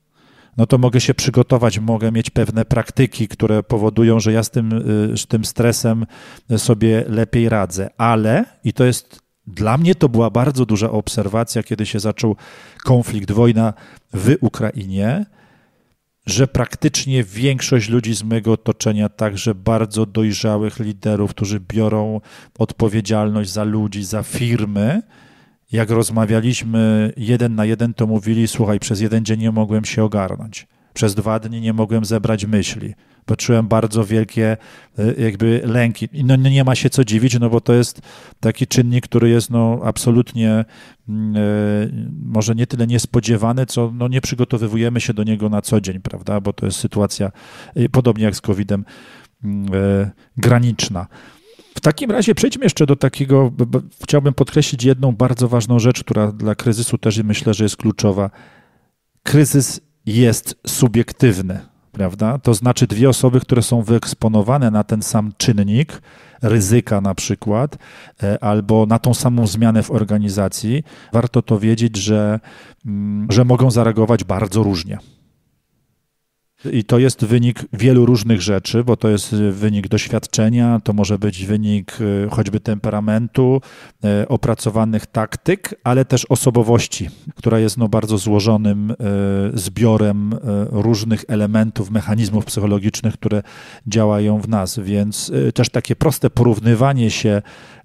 no to mogę się przygotować, mogę mieć pewne praktyki, które powodują, że ja z tym, e, z tym stresem e, sobie lepiej radzę. Ale, i to jest dla mnie to była bardzo duża obserwacja, kiedy się zaczął konflikt, wojna w Ukrainie, że praktycznie większość ludzi z mojego otoczenia, także bardzo dojrzałych liderów, którzy biorą odpowiedzialność za ludzi, za firmy, jak rozmawialiśmy jeden na jeden, to mówili: Słuchaj, przez jeden dzień nie mogłem się ogarnąć, przez dwa dni nie mogłem zebrać myśli, poczułem bardzo wielkie e, jakby lęki. no, nie ma się co dziwić, no bo to jest taki czynnik, który jest no, absolutnie mm, e, może nie tyle niespodziewany, co no, nie przygotowywujemy się do niego na co dzień, prawda, bo to jest sytuacja e, podobnie jak z COVID-em mm, graniczna. W takim razie przejdźmy jeszcze do takiego, chciałbym podkreślić jedną bardzo ważną rzecz, która dla kryzysu też myślę, że jest kluczowa. Kryzys jest subiektywny prawda? To znaczy dwie osoby, które są wyeksponowane na ten sam czynnik, ryzyka na przykład, e, albo na tą samą zmianę w organizacji, warto to wiedzieć, że, mm, że mogą zareagować bardzo różnie. I to jest wynik wielu różnych rzeczy, bo to jest e, wynik doświadczenia, to może być wynik e, choćby temperamentu, e, opracowanych taktyk, ale też osobowości, która jest no bardzo złożonym zbiorem różnych elementów, mechanizmów psychologicznych, które działają w nas. Więc też takie proste porównywanie się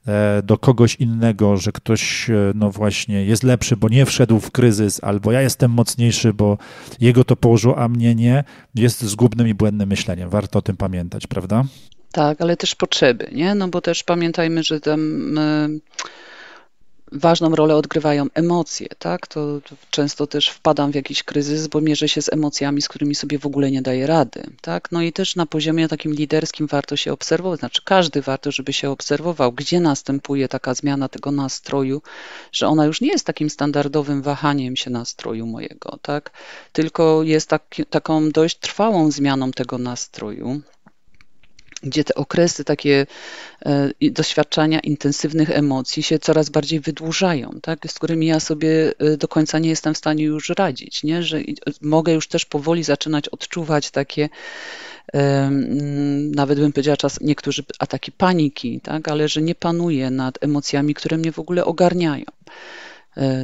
E, do kogoś innego, że ktoś e, no właśnie jest lepszy, bo nie wszedł w kryzys, albo ja jestem mocniejszy, bo jego to położył, a mnie nie, jest zgubnym i błędnym myśleniem. Warto o tym pamiętać, prawda? Tak, ale też potrzeby, nie? No bo też pamiętajmy, że tam. Yy ważną rolę odgrywają emocje, tak? To często też wpadam w jakiś kryzys, bo mierzę się z emocjami, z którymi sobie w ogóle nie daję rady, tak? No i też na poziomie takim liderskim warto się obserwować, znaczy każdy warto, żeby się obserwował, gdzie następuje taka zmiana tego nastroju, że ona już nie jest takim standardowym wahaniem się nastroju mojego, tak? Tylko jest taką dość trwałą zmianą tego nastroju, gdzie te okresy takie e, doświadczania intensywnych emocji się coraz bardziej wydłużają, tak, z którymi ja sobie e, do końca nie jestem w stanie już radzić, nie? że mogę już też powoli zaczynać odczuwać takie e, nawet bym powiedziała czas niektórzy ataki paniki, tak, ale że nie panuję nad emocjami, które mnie w ogóle ogarniają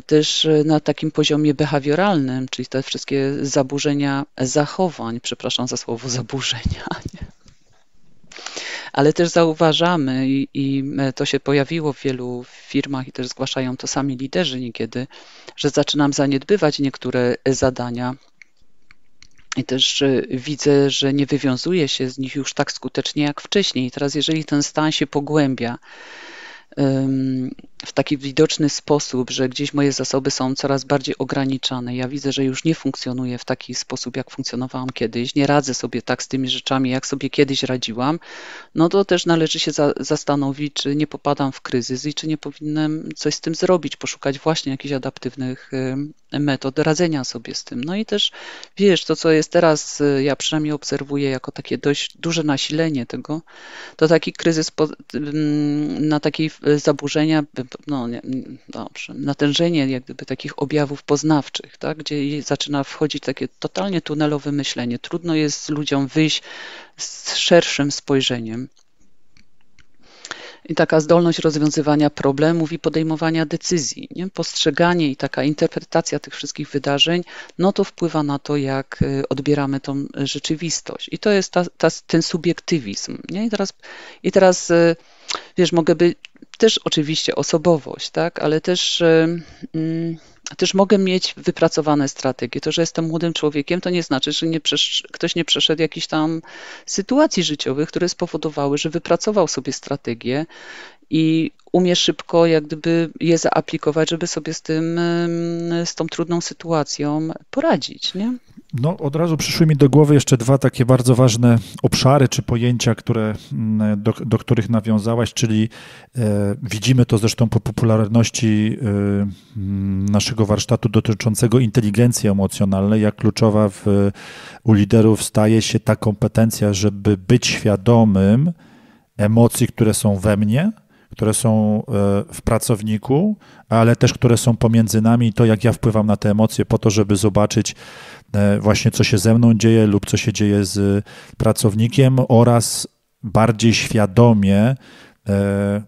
też na takim poziomie behawioralnym, czyli te wszystkie zaburzenia zachowań, przepraszam za słowo zaburzenia, Ale też zauważamy, i, e, to się pojawiło w wielu firmach, i też zgłaszają to sami liderzy niekiedy, że zaczynam zaniedbywać niektóre zadania. I też e, widzę, że nie wywiązuje się z nich już tak skutecznie jak wcześniej. Teraz, jeżeli ten stan się pogłębia, w taki widoczny sposób, że gdzieś moje zasoby są coraz bardziej ograniczane. Ja widzę, że już nie funkcjonuję w taki sposób, jak funkcjonowałam kiedyś, nie radzę sobie tak z tymi rzeczami, jak sobie kiedyś radziłam, no to też należy się za, zastanowić, czy nie popadam w kryzys i czy nie powinienem coś z tym zrobić, poszukać właśnie jakichś adaptywnych metod radzenia sobie z tym. No i też wiesz, to co jest teraz, e, ja przynajmniej obserwuję jako takie dość duże nasilenie tego, to taki kryzys po, na takiej Y, zaburzenia, no, nie, dobrze, natężenie jak gdyby takich objawów poznawczych, tak, gdzie zaczyna wchodzić takie totalnie tunelowe myślenie. Trudno jest ludziom wyjść z szerszym spojrzeniem. I taka zdolność rozwiązywania problemów i podejmowania decyzji, nie? postrzeganie i taka interpretacja tych wszystkich wydarzeń, no to wpływa na to, jak y, odbieramy tą rzeczywistość. I to jest ta, ta, ten subiektywizm. Nie? I, teraz, I teraz, y, wiesz, mogę by też oczywiście osobowość, tak, ale też, e, mm, też mogę mieć wypracowane strategie. To, że jestem młodym człowiekiem, to nie znaczy, że nie ktoś nie przeszedł jakichś tam sytuacji życiowych, które spowodowały, że wypracował sobie strategię i umie szybko jak gdyby je zaaplikować, żeby sobie z tym, mm, z tą trudną sytuacją poradzić, nie? No, od razu przyszły mi do głowy jeszcze dwa takie bardzo ważne obszary czy pojęcia, które, mm, do, do których nawiązałaś, czyli e, widzimy to zresztą po popularności e, mm, naszego warsztatu dotyczącego inteligencji emocjonalnej, jak kluczowa w, u liderów staje się ta kompetencja, żeby być świadomym emocji, które są we mnie, które są e, w pracowniku, ale też które są pomiędzy nami i to, jak ja wpływam na te emocje, po to, żeby zobaczyć e, właśnie, co się ze mną dzieje lub co się dzieje z pracownikiem oraz bardziej świadomie e,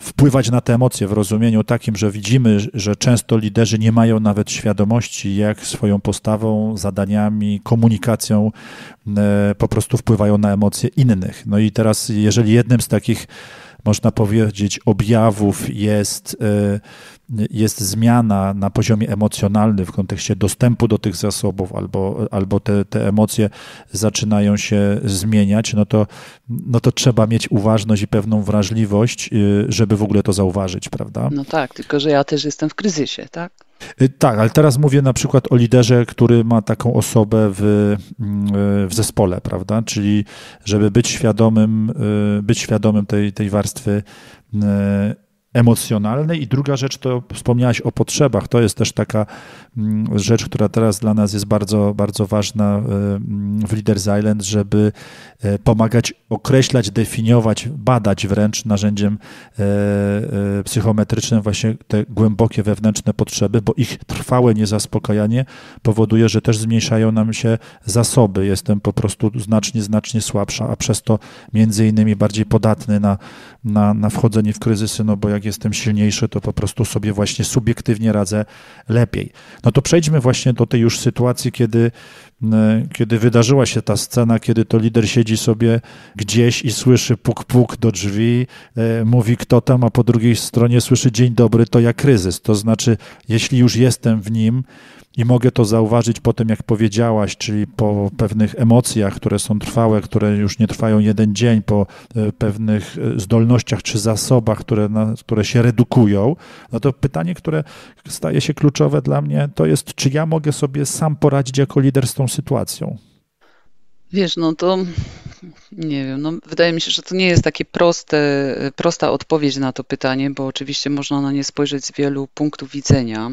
wpływać na te emocje w rozumieniu takim, że widzimy, że często liderzy nie mają nawet świadomości, jak swoją postawą, zadaniami, komunikacją po prostu wpływają na emocje innych. No i teraz, jeżeli jednym z takich można powiedzieć, objawów jest e, jest zmiana na poziomie emocjonalnym w kontekście dostępu do tych zasobów, albo, albo te, te emocje zaczynają się zmieniać, no to, no to trzeba mieć uważność i pewną wrażliwość, y, żeby w ogóle to zauważyć, prawda? No tak, tylko że ja też jestem w kryzysie, tak? Y, tak, ale teraz mówię na przykład o liderze, który ma taką osobę w, mm, w zespole, prawda? Czyli żeby być świadomym, y, być świadomym tej, tej warstwy emocjonalnej i druga rzecz to wspomniałaś o potrzebach. To jest też taka Mm, rzecz, która teraz dla nas jest bardzo, bardzo ważna e, mm, w Leaders Island, żeby e, pomagać określać, definiować, badać wręcz narzędziem e, psychometrycznym właśnie te głębokie wewnętrzne potrzeby, bo ich trwałe niezaspokajanie powoduje, że też zmniejszają nam się zasoby. Jestem po prostu znacznie, znacznie słabsza, a przez to między innymi bardziej podatny na, na, na wchodzenie w kryzysy, no bo jak jestem silniejszy, to po prostu sobie właśnie subiektywnie radzę lepiej. No no to przejdźmy właśnie do tej już sytuacji, kiedy E, kiedy wydarzyła się ta scena, kiedy to lider siedzi sobie gdzieś i słyszy puk puk do drzwi, e, mówi kto tam, a po drugiej stronie słyszy dzień dobry, to ja kryzys. To znaczy, jeśli już jestem w nim i mogę to zauważyć po tym, jak powiedziałaś, czyli po pewnych emocjach, które są trwałe, które już nie trwają jeden dzień, po e, pewnych zdolnościach czy zasobach, które, na, które się redukują, no to pytanie, które staje się kluczowe dla mnie, to jest, czy ja mogę sobie sam poradzić jako lider z tą sytuacją? Wiesz, no to nie wiem, no wydaje mi się, że to nie jest takie proste, prosta odpowiedź na to pytanie, bo oczywiście można na nie spojrzeć z wielu punktów widzenia.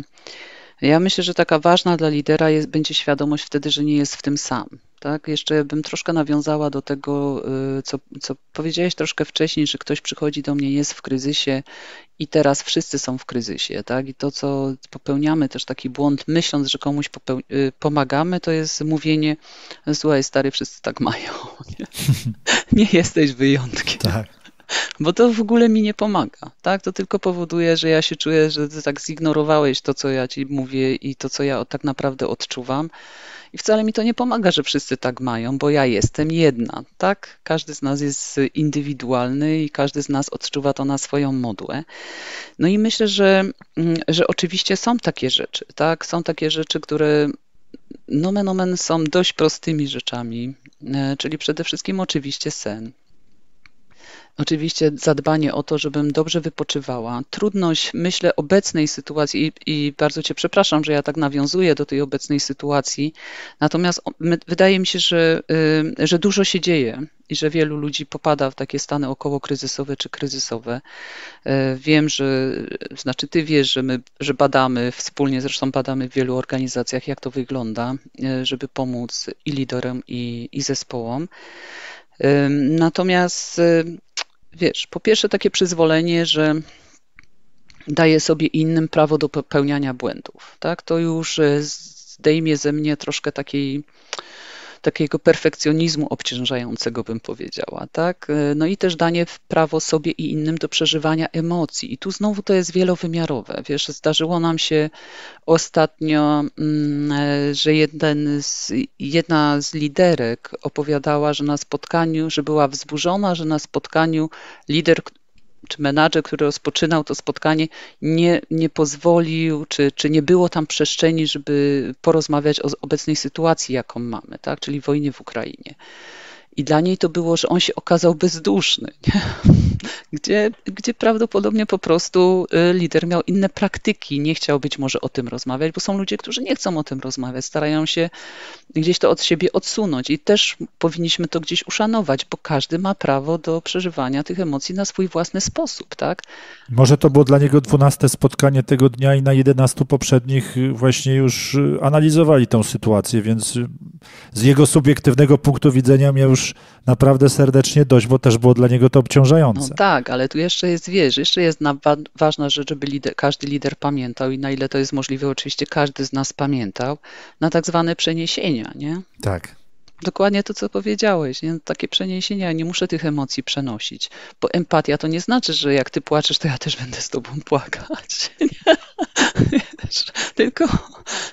Ja myślę, że taka ważna dla lidera jest, będzie świadomość wtedy, że nie jest w tym sam. Tak? Jeszcze bym troszkę nawiązała do tego, y, co, co powiedziałeś troszkę wcześniej, że ktoś przychodzi do mnie, jest w kryzysie i teraz wszyscy są w kryzysie, tak? I to, co popełniamy też taki błąd, myśląc, że komuś y, pomagamy, to jest mówienie, słuchaj, stary, wszyscy tak mają. Nie, nie jesteś wyjątkiem. Tak. Bo to w ogóle mi nie pomaga, tak? To tylko powoduje, że ja się czuję, że ty tak zignorowałeś to, co ja ci mówię i to, co ja tak naprawdę odczuwam. I wcale mi to nie pomaga, że wszyscy tak mają, bo ja jestem jedna, tak? Każdy z nas jest indywidualny i każdy z nas odczuwa to na swoją modłę. No i myślę, że, mm, że oczywiście są takie rzeczy, tak? Są takie rzeczy, które nomen omen są dość prostymi rzeczami, e, czyli przede wszystkim oczywiście sen. Oczywiście zadbanie o to, żebym dobrze wypoczywała. Trudność, myślę, obecnej sytuacji i, bardzo Cię przepraszam, że ja tak nawiązuję do tej obecnej sytuacji. Natomiast wydaje mi się, że, y, że dużo się dzieje i że wielu ludzi popada w takie stany około kryzysowe czy kryzysowe. Y, wiem, że, znaczy ty wiesz, że my, że badamy, wspólnie zresztą badamy w wielu organizacjach, jak to wygląda, y, żeby pomóc i liderom, i, i zespołom. Natomiast wiesz, po pierwsze takie przyzwolenie, że daję sobie innym prawo do popełniania błędów, tak? To już e, zdejmie ze mnie troszkę takiej takiego perfekcjonizmu obciążającego, bym powiedziała, tak? E, no i też danie prawo sobie i innym do przeżywania emocji. I tu znowu to jest wielowymiarowe. Wiesz, zdarzyło nam się ostatnio, mm, e, że z, jedna z liderek opowiadała, że na spotkaniu, że była wzburzona, że na spotkaniu lider czy menadżer, który rozpoczynał to spotkanie, nie, nie pozwolił, czy, czy nie było tam przestrzeni, żeby porozmawiać o obecnej sytuacji, jaką mamy, tak? czyli wojnie w Ukrainie. I dla niej to było, że on się okazał bezduszny. Nie? gdzie, gdzie prawdopodobnie po prostu y, lider miał inne praktyki, nie chciał być może o tym rozmawiać, bo są ludzie, którzy nie chcą o tym rozmawiać, starają się gdzieś to od siebie odsunąć i też powinniśmy to gdzieś uszanować, bo każdy ma prawo do przeżywania tych emocji na swój własny sposób, tak? Może to było dla niego dwunaste spotkanie tego dnia i na jedenastu poprzednich y, właśnie już y, analizowali tą sytuację, więc z jego subiektywnego punktu widzenia miał już naprawdę serdecznie dość, bo też było dla niego to obciążające. No tak, ale tu jeszcze jest, wiesz, jeszcze jest ważna rzecz, żeby lider, każdy lider pamiętał i na ile to jest możliwe, oczywiście każdy z nas pamiętał, na tak zwane przeniesienia, nie? Tak. Dokładnie to, co powiedziałeś. Nie? Takie przeniesienia, nie muszę tych emocji przenosić. Bo empatia to nie znaczy, że jak ty płaczesz, to ja też będę z tobą płakać. Nie? Tylko,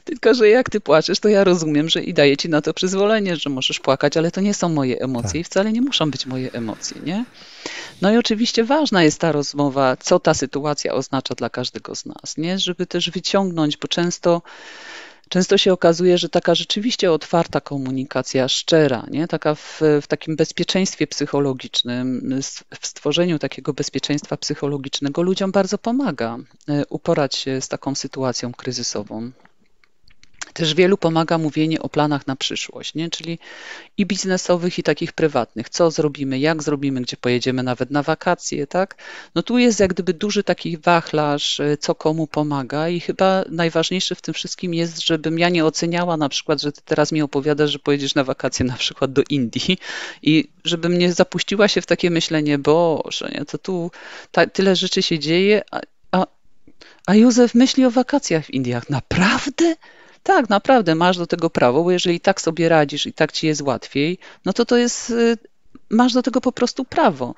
tylko, że jak ty płaczesz, to ja rozumiem, że i daję ci na to przyzwolenie, że możesz płakać, ale to nie są moje emocje tak. i wcale nie muszą być moje emocje, nie? No i oczywiście ważna jest ta rozmowa, co ta sytuacja oznacza dla każdego z nas, nie? Żeby też wyciągnąć, bo często często się okazuje, że taka rzeczywiście otwarta komunikacja, szczera, nie? taka w, w takim bezpieczeństwie psychologicznym, w stworzeniu takiego bezpieczeństwa psychologicznego ludziom bardzo pomaga e, uporać się z taką sytuacją kryzysową. Też wielu pomaga mówienie o planach na przyszłość, nie? czyli i biznesowych, i takich prywatnych. Co zrobimy, jak zrobimy, gdzie pojedziemy nawet na wakacje, tak? No tu jest jak gdyby duży taki wachlarz, e, co komu pomaga i chyba najważniejsze w tym wszystkim jest, żebym ja nie oceniała na przykład, że ty teraz mi opowiadasz, że pojedziesz na wakacje na przykład do Indii i żebym nie zapuściła się w takie myślenie, boże, nie? to tu ta, tyle rzeczy się dzieje, a, a, a Józef myśli o wakacjach w Indiach. Naprawdę? Tak, naprawdę masz do tego prawo, bo jeżeli tak sobie radzisz i tak ci jest łatwiej, no to to jest, y, masz do tego po prostu prawo.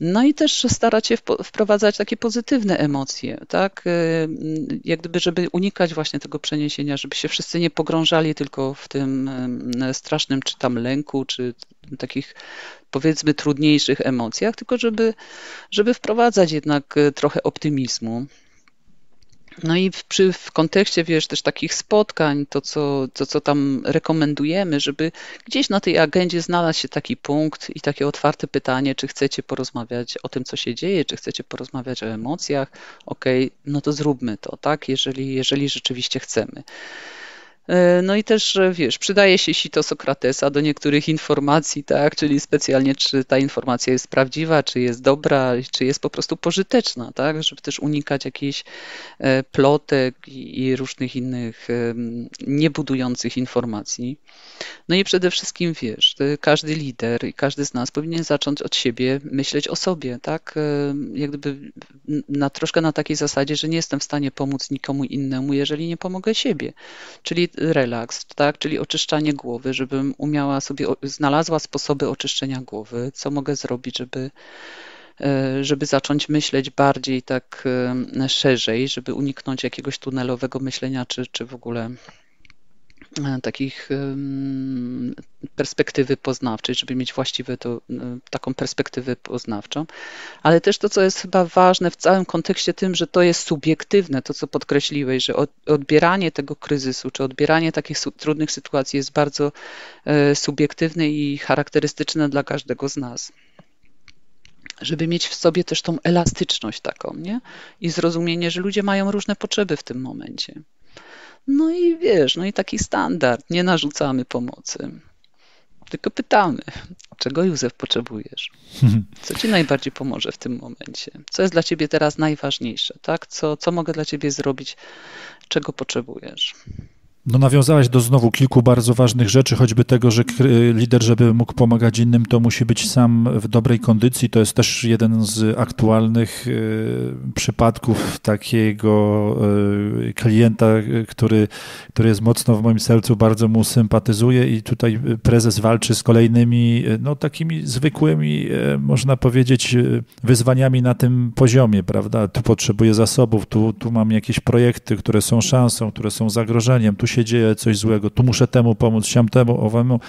No i też starać się wprowadzać takie pozytywne emocje, tak? Y, y, jak gdyby, żeby unikać właśnie tego przeniesienia, żeby się wszyscy nie pogrążali tylko w tym strasznym czy tam lęku, czy takich powiedzmy trudniejszych emocjach, tylko żeby, żeby wprowadzać jednak trochę optymizmu. No i w, przy, w kontekście, wiesz, też takich spotkań, to co, to co tam rekomendujemy, żeby gdzieś na tej agendzie znalazł się taki punkt i takie otwarte pytanie, czy chcecie porozmawiać o tym, co się dzieje, czy chcecie porozmawiać o emocjach, okej, okay, no to zróbmy to, tak, jeżeli, jeżeli rzeczywiście chcemy. E, no i też, e, wiesz, przydaje się sito Sokratesa do niektórych informacji, tak, czyli specjalnie czy ta informacja jest prawdziwa, czy jest dobra, czy jest po prostu pożyteczna, tak, żeby też unikać jakichś e, plotek i różnych innych niebudujących informacji. No i przede wszystkim, wiesz, każdy lider i każdy z nas powinien zacząć od siebie myśleć o sobie, tak, jak gdyby na, troszkę na takiej zasadzie, że nie jestem w stanie pomóc nikomu innemu, jeżeli nie pomogę siebie. Czyli relaks, tak? czyli oczyszczanie głowy, żebym umiała sobie, znalazła sposoby oczyszczenia głowy, co mogę zrobić, żeby, e, żeby zacząć myśleć bardziej tak e, szerzej, żeby uniknąć jakiegoś tunelowego myślenia, czy, czy w ogóle E, takich perspektywy poznawczej, żeby mieć właściwą e, taką perspektywę poznawczą, ale też to, co jest chyba ważne w całym kontekście tym, że to jest subiektywne, to co podkreśliłeś, że odbieranie tego kryzysu, czy odbieranie takich trudnych sytuacji jest bardzo e, subiektywne i charakterystyczne dla każdego z nas żeby mieć w sobie też tą elastyczność taką, nie? I zrozumienie, że ludzie mają różne potrzeby w tym momencie. No i wiesz, no i taki standard, nie narzucamy pomocy. Tylko pytamy, czego Józef potrzebujesz? Co ci najbardziej pomoże w tym momencie? Co jest dla ciebie teraz najważniejsze? Tak? Co, co mogę dla ciebie zrobić? Czego potrzebujesz? No nawiązałeś do znowu kilku bardzo ważnych rzeczy, choćby tego, że lider, żeby mógł pomagać innym, to musi być sam w dobrej kondycji. To jest też jeden z aktualnych y, przypadków takiego y, klienta, który, który jest mocno w moim sercu, bardzo mu sympatyzuje i tutaj prezes walczy z kolejnymi, y, no takimi zwykłymi, można powiedzieć, wyzwaniami na tym poziomie, prawda? Tu potrzebuję zasobów, tu, tu mam jakieś projekty, które są szansą, które są zagrożeniem, tu się dzieje coś złego, tu muszę temu pomóc, siam temu, owemu.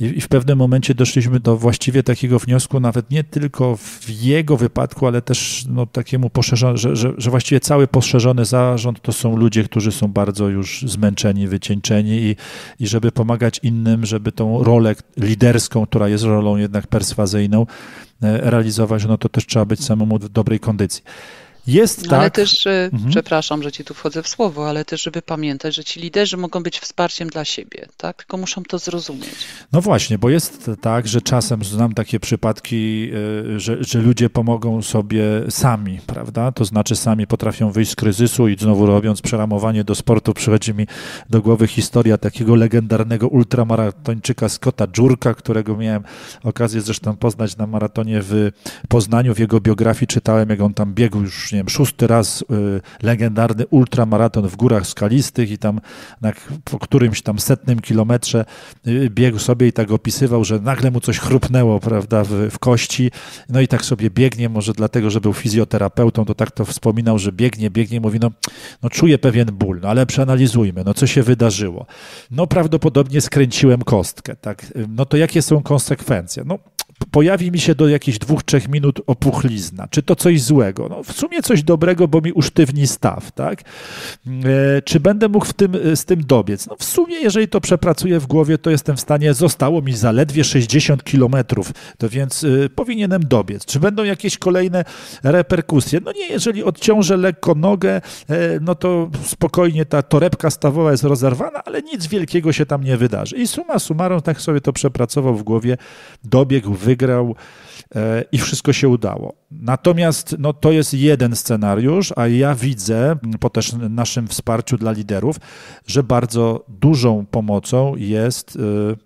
I, I w pewnym momencie doszliśmy do właściwie takiego wniosku, nawet nie tylko w jego wypadku, ale też no, takiemu poszerzony, że, że, że właściwie cały poszerzony zarząd to są ludzie, którzy są bardzo już zmęczeni, wycieńczeni i, i żeby pomagać innym, żeby tą rolę liderską, która jest rolą jednak perswazyjną, e, realizować, no to też trzeba być samemu w dobrej kondycji. Jest ale tak. Ale też, e, mhm. przepraszam, że ci tu wchodzę w słowo, ale też, żeby pamiętać, że ci liderzy mogą być wsparciem dla siebie, tak? Tylko muszą to zrozumieć. No właśnie, bo jest tak, że czasem znam takie przypadki, e, że, że ludzie pomogą sobie sami, prawda? To znaczy sami potrafią wyjść z kryzysu i znowu robiąc przeramowanie do sportu, przychodzi mi do głowy historia takiego legendarnego ultramaratończyka Scotta Dżurka, którego miałem okazję zresztą poznać na maratonie w Poznaniu. W jego biografii czytałem, jak on tam biegł już nie wiem, szósty raz y, legendarny ultramaraton w górach skalistych i tam na, po którymś tam setnym kilometrze y, biegł sobie i tak opisywał, że nagle mu coś chrupnęło, prawda, w, w kości, no i tak sobie biegnie, może dlatego, że był fizjoterapeutą, to tak to wspominał, że biegnie, biegnie, mówi, no, no czuję pewien ból, no ale przeanalizujmy, no co się wydarzyło? No prawdopodobnie skręciłem kostkę, tak, no to jakie są konsekwencje? No pojawi mi się do jakichś dwóch, trzech minut opuchlizna. Czy to coś złego? No, w sumie coś dobrego, bo mi usztywni staw, tak? E, czy będę mógł w tym, e, z tym dobiec? No, w sumie, jeżeli to przepracuję w głowie, to jestem w stanie, zostało mi zaledwie 60 kilometrów, to więc e, powinienem dobiec. Czy będą jakieś kolejne reperkusje? No nie, jeżeli odciążę lekko nogę, no to spokojnie ta torebka stawowa jest rozerwana, ale nic wielkiego się tam nie wydarzy. I suma summarum, tak sobie to przepracował w głowie, dobiegł w wygrał e, i wszystko się udało. Natomiast no, to jest jeden scenariusz, a ja widzę po też naszym wsparciu dla liderów, że bardzo dużą pomocą jest y,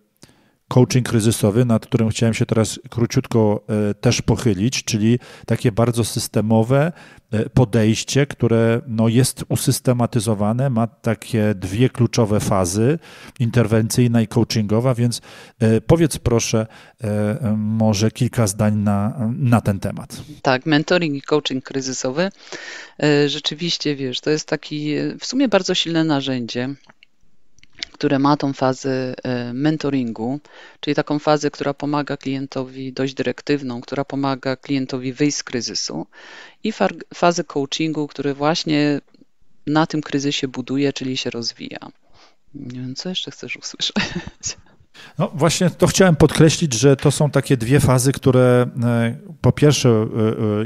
coaching kryzysowy, nad którym chciałem się teraz króciutko e, też pochylić, czyli takie bardzo systemowe e, podejście, które no jest usystematyzowane, ma takie dwie kluczowe fazy, interwencyjna i coachingowa, więc e, powiedz proszę może kilka zdań na, na ten temat. Tak, mentoring i coaching kryzysowy rzeczywiście, wiesz, to jest taki w sumie bardzo silne narzędzie, które ma tą fazę e, mentoringu, czyli taką fazę, która pomaga klientowi dość dyrektywną, która pomaga klientowi wyjść z kryzysu i fazę coachingu, który właśnie na tym kryzysie buduje, czyli się rozwija. Nie wiem, co jeszcze chcesz usłyszeć. No właśnie to chciałem podkreślić, że to są takie dwie fazy, które e, po pierwsze e, e,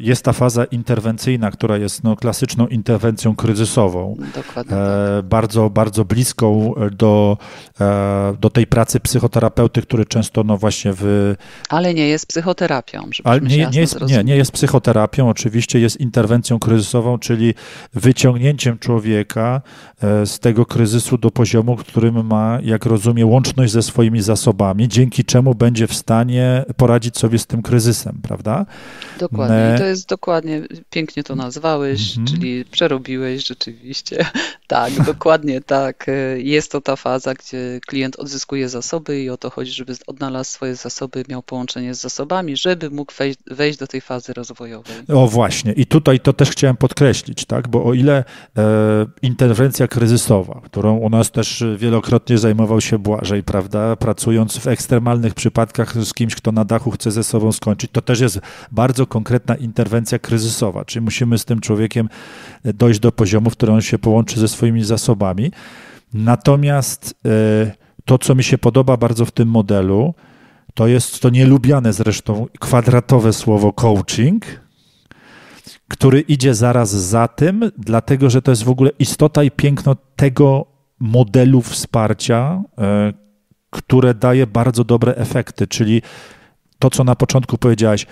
jest ta faza interwencyjna, która jest no, klasyczną interwencją kryzysową, Dokładnie. Tak. bardzo, bardzo bliską do, do tej pracy psychoterapeuty, który często no właśnie w... Ale nie jest psychoterapią, Ale nie, nie, jest, nie, nie jest psychoterapią, oczywiście jest interwencją kryzysową, czyli wyciągnięciem człowieka z tego kryzysu do poziomu, którym ma, jak rozumie, łączność ze swoimi zasobami, dzięki czemu będzie w stanie poradzić sobie z tym kryzysem, prawda? Dokładnie, I to jest dokładnie, pięknie to nazwałeś, mhm. czyli przerobiłeś rzeczywiście. Tak, dokładnie tak. Jest to ta faza, gdzie klient odzyskuje zasoby i o to chodzi, żeby odnalazł swoje zasoby, miał połączenie z zasobami, żeby mógł wejść, wejść do tej fazy rozwojowej. O właśnie, i tutaj to też chciałem podkreślić, tak, bo o ile e, interwencja kryzysowa, którą u nas też wielokrotnie zajmował się Błażej, prawda, pracując w ekstremalnych przypadkach z kimś, kto na dachu chce ze sobą skończyć, to też jest bardzo konkretna interwencja kryzysowa, czyli musimy z tym człowiekiem e, dojść do poziomu, w którym on się połączy ze swoimi zasobami. Natomiast e, to, co mi się podoba bardzo w tym modelu, to jest to nielubiane zresztą kwadratowe słowo coaching, który idzie zaraz za tym, dlatego że to jest w ogóle istota i piękno tego modelu wsparcia, e, które daje bardzo dobre efekty, czyli to, co na początku powiedziałaś,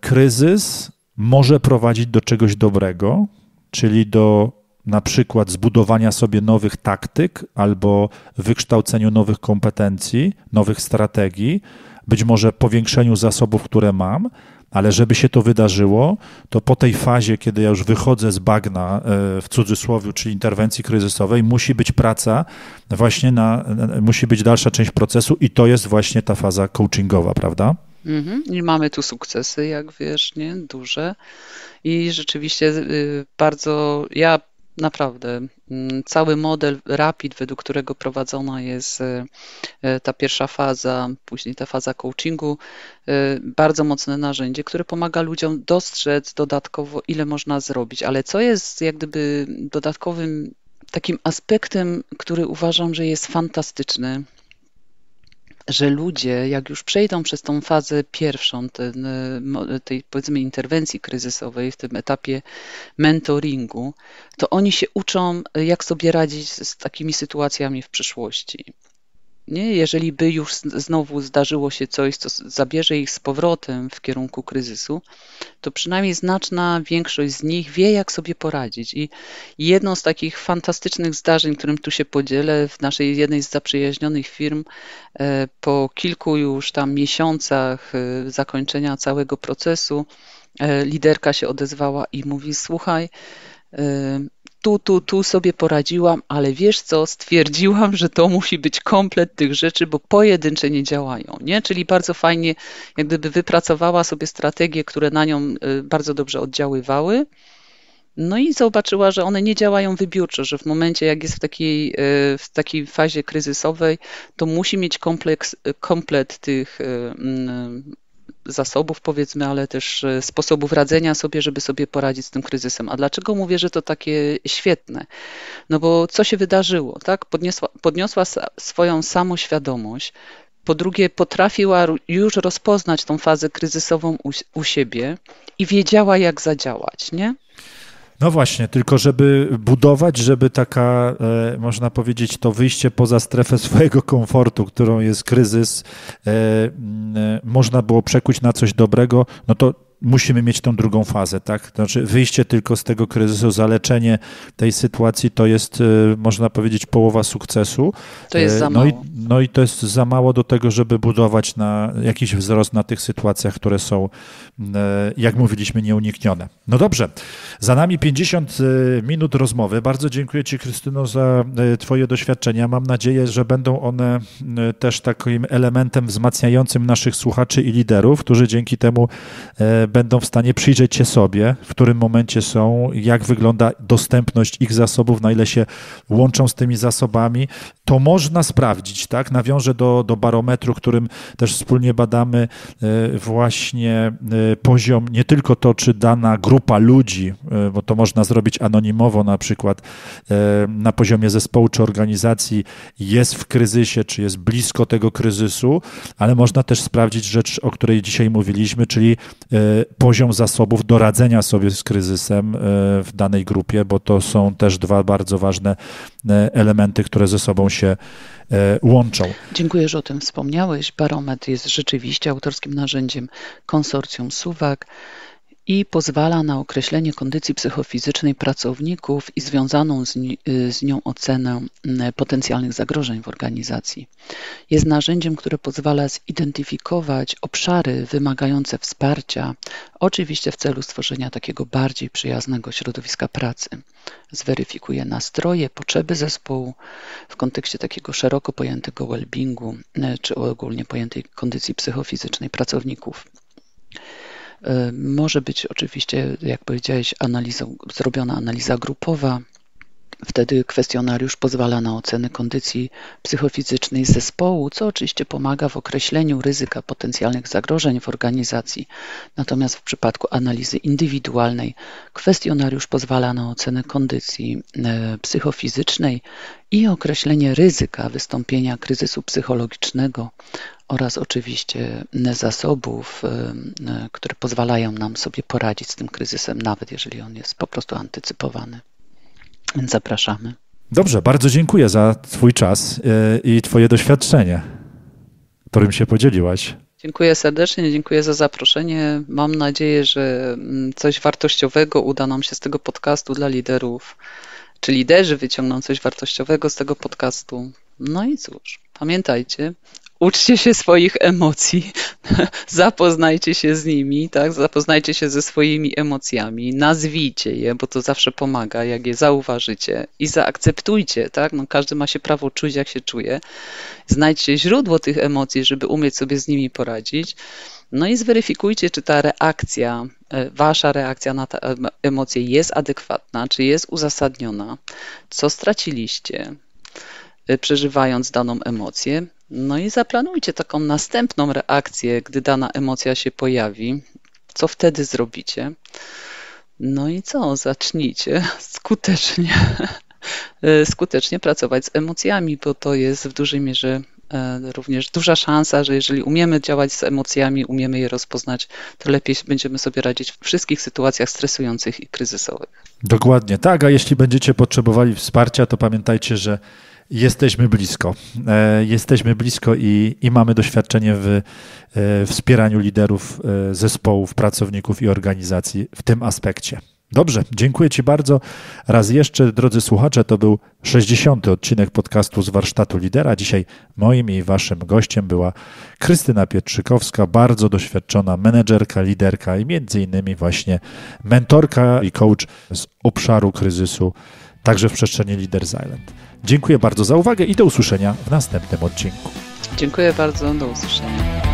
kryzys może prowadzić do czegoś dobrego, czyli do na przykład zbudowania sobie nowych taktyk albo wykształceniu nowych kompetencji, nowych strategii, być może powiększeniu zasobów, które mam, ale żeby się to wydarzyło, to po tej fazie, kiedy ja już wychodzę z bagna, e, w cudzysłowie, czyli interwencji kryzysowej, musi być praca właśnie na, musi być dalsza część procesu i to jest właśnie ta faza coachingowa, prawda? Mhm. I mamy tu sukcesy, jak wiesz, nie? Duże. I rzeczywiście y, bardzo ja Naprawdę. Mm, cały model RAPID, według którego prowadzona jest y, y, ta pierwsza faza, później ta faza coachingu, y, bardzo mocne narzędzie, które pomaga ludziom dostrzec dodatkowo, ile można zrobić. Ale co jest jak gdyby dodatkowym takim aspektem, który uważam, że jest fantastyczny, że ludzie, jak już przejdą przez tą fazę pierwszą, ten, y, tej powiedzmy interwencji kryzysowej, w tym etapie mentoringu, to oni się uczą, jak sobie radzić z takimi sytuacjami w przyszłości. Nie? Jeżeli by już znowu zdarzyło się coś, co zabierze ich z powrotem w kierunku kryzysu, to przynajmniej znaczna większość z nich wie, jak sobie poradzić. I jedną z takich fantastycznych zdarzeń, którym tu się podzielę, w naszej jednej z zaprzyjaźnionych firm, e, po kilku już tam miesiącach e, zakończenia całego procesu, e, liderka się odezwała i mówi: Słuchaj, tu, tu, tu sobie poradziłam, ale wiesz co, stwierdziłam, że to musi być komplet tych rzeczy, bo pojedyncze nie działają, nie? Czyli bardzo fajnie, jak gdyby wypracowała sobie strategie, które na nią y, bardzo dobrze oddziaływały. No i zobaczyła, że one nie działają wybiórczo, że w momencie, jak jest w takiej, y, w takiej fazie kryzysowej, to musi mieć kompleks, y, komplet tych mm, zasobów, powiedzmy, ale też e, sposobów radzenia sobie, żeby sobie poradzić z tym kryzysem. A dlaczego mówię, że to takie świetne? No bo co się wydarzyło, tak? Podniosła, podniosła swoją samoświadomość, po drugie potrafiła już rozpoznać tą fazę kryzysową u, u, siebie i wiedziała, jak zadziałać, nie? No właśnie, tylko żeby budować, żeby taka, e, można powiedzieć, to wyjście poza strefę swojego komfortu, którą jest kryzys, e, e, można było przekuć na coś dobrego, no to musimy mieć tą drugą fazę, tak? Znaczy wyjście tylko z tego kryzysu, zaleczenie tej sytuacji to jest, e, można powiedzieć, połowa sukcesu. To jest e, za mało. No i, no i to jest za mało do tego, żeby budować na jakiś wzrost na tych sytuacjach, które są, e, jak mówiliśmy, nieuniknione. No dobrze, za nami 50 minut rozmowy. Bardzo dziękuję Ci, Krystyno, za Twoje doświadczenia. Mam nadzieję, że będą one też takim elementem wzmacniającym naszych słuchaczy i liderów, którzy dzięki temu będą w stanie przyjrzeć się sobie, w którym momencie są, jak wygląda dostępność ich zasobów, na ile się łączą z tymi zasobami. To można sprawdzić, tak? Nawiążę do, do barometru, którym też wspólnie badamy e, właśnie e, poziom, nie tylko to, czy dana grupa ludzi, e, bo to można zrobić anonimowo na przykład na poziomie zespołu czy organizacji, jest w kryzysie, czy jest blisko tego kryzysu, ale można też sprawdzić rzecz, o której dzisiaj mówiliśmy, czyli poziom zasobów do radzenia sobie z kryzysem e, w danej grupie, bo to są też dwa bardzo ważne e, elementy, które ze sobą się e, łączą. Dziękuję, że o tym wspomniałeś. Barometr jest rzeczywiście autorskim narzędziem konsorcjum Suwak i pozwala na określenie kondycji psychofizycznej pracowników i związaną z, ni y, z, nią ocenę y, potencjalnych zagrożeń w organizacji. Jest narzędziem, które pozwala zidentyfikować obszary wymagające wsparcia, oczywiście w celu stworzenia takiego bardziej przyjaznego środowiska pracy. Zweryfikuje nastroje, potrzeby zespołu w kontekście takiego szeroko pojętego well-beingu y, czy ogólnie pojętej kondycji psychofizycznej pracowników. E, może być oczywiście, jak powiedziałeś, zrobiona analiza grupowa. Wtedy kwestionariusz pozwala na ocenę kondycji psychofizycznej zespołu, co oczywiście pomaga w określeniu ryzyka potencjalnych zagrożeń w organizacji. Natomiast w przypadku analizy indywidualnej kwestionariusz pozwala na ocenę kondycji e, psychofizycznej i określenie ryzyka wystąpienia kryzysu psychologicznego oraz oczywiście zasobów, e, które pozwalają nam sobie poradzić z tym kryzysem, nawet jeżeli on jest po prostu antycypowany. Więc zapraszamy. Dobrze, bardzo dziękuję za Twój czas e, i Twoje doświadczenie, którym się podzieliłaś. Dziękuję serdecznie, dziękuję za zaproszenie. Mam nadzieję, że mm, coś wartościowego uda nam się z tego podcastu dla liderów, czy liderzy wyciągną coś wartościowego z tego podcastu. No i cóż, pamiętajcie uczcie się swoich emocji, zapoznajcie się z nimi, tak? zapoznajcie się ze swoimi emocjami, nazwijcie je, bo to zawsze pomaga, jak je zauważycie i zaakceptujcie. Tak? No, każdy ma się prawo czuć, jak się czuje. Znajdźcie źródło tych emocji, żeby umieć sobie z nimi poradzić. No i zweryfikujcie, czy ta reakcja, e, wasza reakcja na te emocje jest adekwatna, czy jest uzasadniona, co straciliście, e, przeżywając daną emocję, no i zaplanujcie taką następną reakcję, gdy dana emocja się pojawi. Co wtedy zrobicie? No i co? Zacznijcie skutecznie, skutecznie pracować z emocjami, bo to jest w dużej mierze e, również duża szansa, że jeżeli umiemy działać z emocjami, umiemy je rozpoznać, to lepiej będziemy sobie radzić w wszystkich sytuacjach stresujących i kryzysowych. Dokładnie tak, a jeśli będziecie potrzebowali wsparcia, to pamiętajcie, że Jesteśmy blisko. E, jesteśmy blisko i, i mamy doświadczenie w e, wspieraniu liderów e, zespołów, pracowników i organizacji w tym aspekcie. Dobrze, dziękuję Ci bardzo. Raz jeszcze, drodzy słuchacze, to był 60. odcinek podcastu z warsztatu lidera. Dzisiaj moim i Waszym gościem była Krystyna Pietrzykowska, bardzo doświadczona menedżerka, liderka i między innymi właśnie mentorka i coach z obszaru kryzysu, także w przestrzeni Leaders Island. Dziękuję bardzo za uwagę i do usłyszenia w następnym odcinku. Dziękuję bardzo, do usłyszenia.